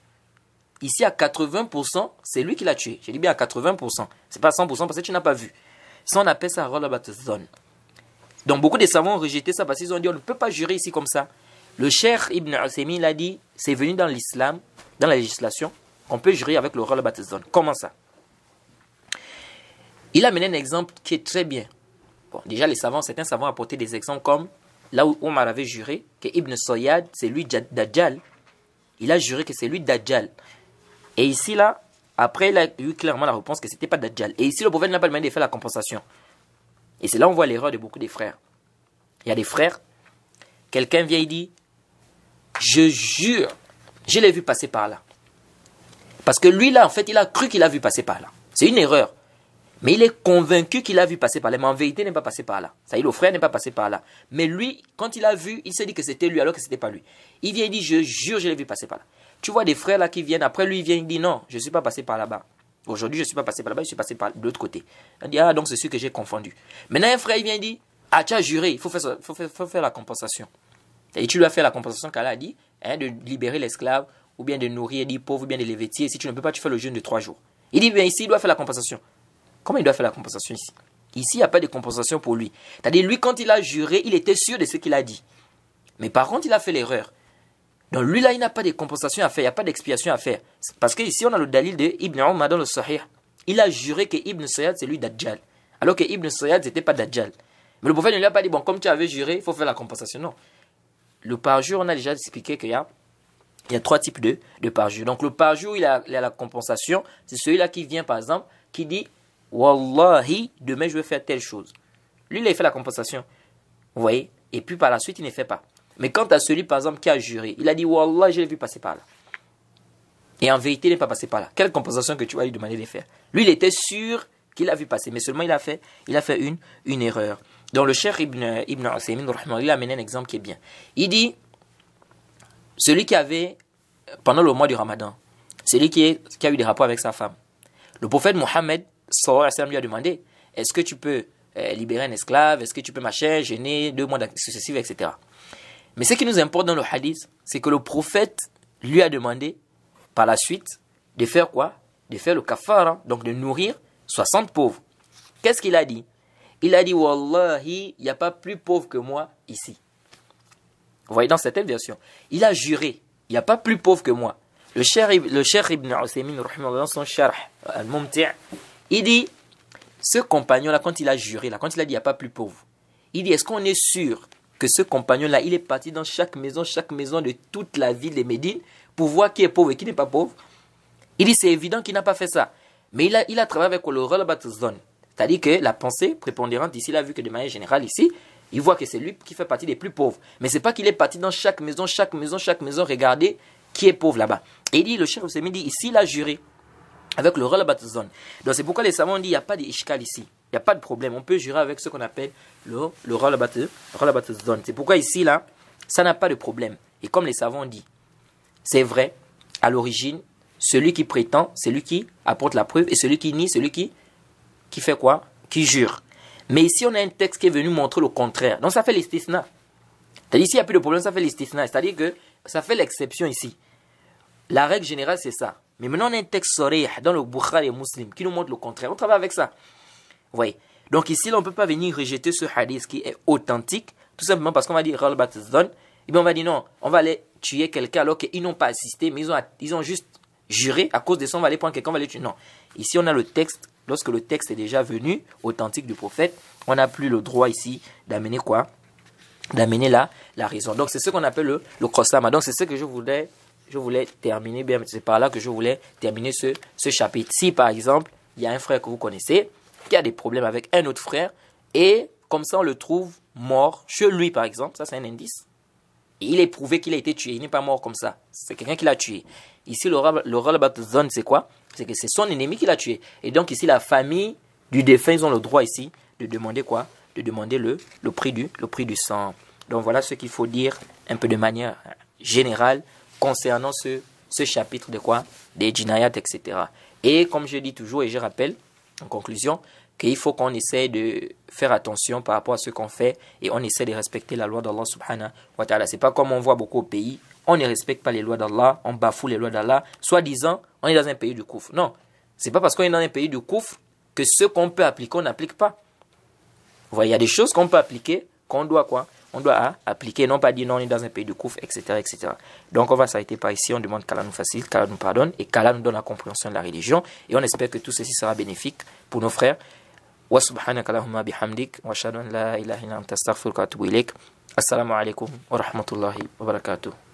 [SPEAKER 1] Ici, à 80%, c'est lui qui l'a tué. J'ai dit bien à 80%. C'est pas 100% parce que tu n'as pas vu. Ça, on appelle ça zone. Donc, beaucoup de savants ont rejeté ça parce qu'ils ont dit on ne peut pas jurer ici comme ça. Le cher Ibn il l'a dit c'est venu dans l'islam, dans la législation, on peut jurer avec le zone. Comment ça Il a mené un exemple qui est très bien. Bon, déjà, les savants, certains savants apporté des exemples comme là où Omar avait juré que Ibn Soyad, c'est lui Dajjal. Il a juré que c'est lui Dajjal. Et ici, là, après, il a eu clairement la réponse que ce n'était pas Dajjal. Et ici, le prophète n'a pas moyen de faire la compensation. Et c'est là on voit l'erreur de beaucoup des frères. Il y a des frères, quelqu'un vient et dit Je jure, je l'ai vu passer par là. Parce que lui, là, en fait, il a cru qu'il a vu passer par là. C'est une erreur. Mais il est convaincu qu'il a vu passer par là. Mais en vérité, il n'est pas passé par là. Ça y est, le frère n'est pas passé par là. Mais lui, quand il a vu, il s'est dit que c'était lui alors que ce n'était pas lui. Il vient et dit Je jure, je l'ai vu passer par là. Tu vois des frères là qui viennent, après lui, il vient, il dit non, je ne suis pas passé par là-bas. Aujourd'hui, je ne suis pas passé par là-bas, je suis passé par l'autre côté. Il dit, ah, donc c'est sûr que j'ai confondu. Maintenant, un frère, il vient, dit, ah, tu as juré, il faut faire, la compensation. Et tu dois faire la compensation qu'Allah a dit, hein, de libérer l'esclave, ou bien de nourrir les pauvres, ou bien de les vêtir. Si tu ne peux pas, tu fais le jeûne de trois jours. Il dit, bien ici, il doit faire la compensation. Comment il doit faire la compensation ici Ici, il n'y a pas de compensation pour lui. C'est-à-dire, lui, quand il a juré, il était sûr de ce qu'il a dit. Mais par contre, il a fait l'erreur. Donc lui là, il n'a pas de compensation à faire, il n'y a pas d'expiation à faire. Parce que ici, on a le dalil de Ibn Omar dans le Sahih. Il a juré que Ibn Sayyad, c'est lui Dajjal. Alors que Ibn Sayyad, n'était pas Dajjal. Mais le prophète ne lui a pas dit, bon, comme tu avais juré, il faut faire la compensation. Non. Le parjure, on a déjà expliqué qu'il y a, il y a trois types de, de parjure. Donc le parjure, il a, a la compensation. C'est celui-là qui vient, par exemple, qui dit, Wallahi, demain je vais faire telle chose. Lui, là, il fait la compensation. Vous voyez Et puis par la suite, il ne fait pas. Mais quant à celui, par exemple, qui a juré, il a dit Wallah, je l'ai vu passer par là. Et en vérité, il n'est pas passé par là. Quelle compensation que tu vas lui demander de faire Lui, il était sûr qu'il a vu passer, mais seulement il a fait, il a fait une, une erreur. Dans le cher Ibn, Ibn Uthaymin, il a amené un exemple qui est bien. Il dit celui qui avait, pendant le mois du ramadan, celui qui, a eu des rapports avec sa femme, le prophète Mohammed lui a demandé est-ce que tu peux euh, libérer un esclave Est-ce que tu peux machin, gêner, deux mois successifs ?» etc. Mais ce qui nous importe dans le hadith, c'est que le prophète lui a demandé par la suite de faire quoi De faire le kafar, donc de nourrir 60 pauvres. Qu'est-ce qu'il a dit Il a dit Wallahi, il n'y a pas plus pauvre que moi ici. Vous voyez dans certaines versions, il a juré, il n'y a pas plus pauvre que moi. Le cher, le cher Ibn dans son cher al il dit ce compagnon-là, quand il a juré, là, quand il a dit il n'y a pas plus pauvre, il dit est-ce qu'on est sûr que ce compagnon-là, il est parti dans chaque maison, chaque maison de toute la ville de Médine pour voir qui est pauvre et qui n'est pas pauvre. Il dit, c'est évident qu'il n'a pas fait ça. Mais il a, travaillé avec le Ralabat Zone. C'est-à-dire que la pensée prépondérante ici, il a vu que de manière générale ici, il voit que c'est lui qui fait partie des plus pauvres. Mais c'est pas qu'il est parti dans chaque maison, chaque maison, chaque maison, regardez qui est pauvre là-bas. Et il dit, le chef de dit, ici, il a juré avec le Ralabat Donc c'est pourquoi les savants ont dit, il n'y a pas d'ishkal ici. Il n'y a pas de problème. On peut jurer avec ce qu'on appelle le, le zone. C'est pourquoi ici, là, ça n'a pas de problème. Et comme les savants disent, c'est vrai, à l'origine, celui qui prétend, c'est lui qui apporte la preuve, et celui qui nie, celui qui, qui fait quoi Qui jure. Mais ici, on a un texte qui est venu montrer le contraire. Donc, ça fait l'istisna. C'est-à-dire, ici, n'y a plus de problème, ça fait l'istisna. C'est-à-dire que ça fait l'exception ici. La règle générale, c'est ça. Mais maintenant, on a un texte sorih dans le Bukhari et Muslim qui nous montre le contraire. On travaille avec ça. Donc ici, on ne peut pas venir rejeter ce hadith qui est authentique, tout simplement parce qu'on va dire Et eh on va dire non, on va aller tuer quelqu'un alors qu'ils n'ont pas assisté, mais ils ont, ils juste juré à cause de ça, on va aller prendre quelqu'un, on va aller tuer. Non. Ici, on a le texte, lorsque le texte est déjà venu, authentique du prophète, on n'a plus le droit ici d'amener quoi D'amener là la, raison. Donc c'est ce qu'on appelle le, le cross Donc c'est ce que je voulais, je voulais terminer, c'est par là que je voulais terminer ce, ce chapitre. Si par exemple, il y a un frère que vous connaissez, qui a des problèmes avec un autre frère, et comme ça on le trouve mort chez lui par exemple, ça c'est un indice. Et il est prouvé qu'il a été tué, il n'est pas mort comme ça, c'est quelqu'un qui l'a tué. Ici le de zone c'est quoi C'est que c'est son ennemi qui l'a tué. Et donc ici la famille du défunt, ils ont le droit ici de demander quoi De demander le, le, prix du, le prix du sang. Donc voilà ce qu'il faut dire un peu de manière générale concernant ce, chapitre de quoi Des djinayat, etc. Et comme je dis toujours et je rappelle, en conclusion, qu'il faut qu'on essaie de faire attention par rapport à ce qu'on fait et on essaie de respecter la loi d'Allah subhanahu wa ta'ala. C'est pas comme on voit beaucoup au pays, on ne respecte pas les lois d'Allah, on bafoue les lois d'Allah, soi-disant, on est dans un pays du couf. Non, c'est pas parce qu'on est dans un pays du couf que ce qu'on peut appliquer, on n'applique pas. voyez, il y a des choses qu'on peut appliquer, qu'on doit quoi On doit hein, appliquer, non pas dire non, on est dans un pays de couf, etc., etc. Donc on va s'arrêter par ici, on demande qu'Allah nous facilite, qu'Allah nous pardonne et qu'Allah nous donne la compréhension de la religion et on espère que tout ceci sera bénéfique pour nos frères. Wa subhanaka Allahumma bihamdik wa ashhadu la ilaha illa anta astaghfiruka wa atubu ilaik. Assalamu alaikum wa rahmatullahi wa barakatuh.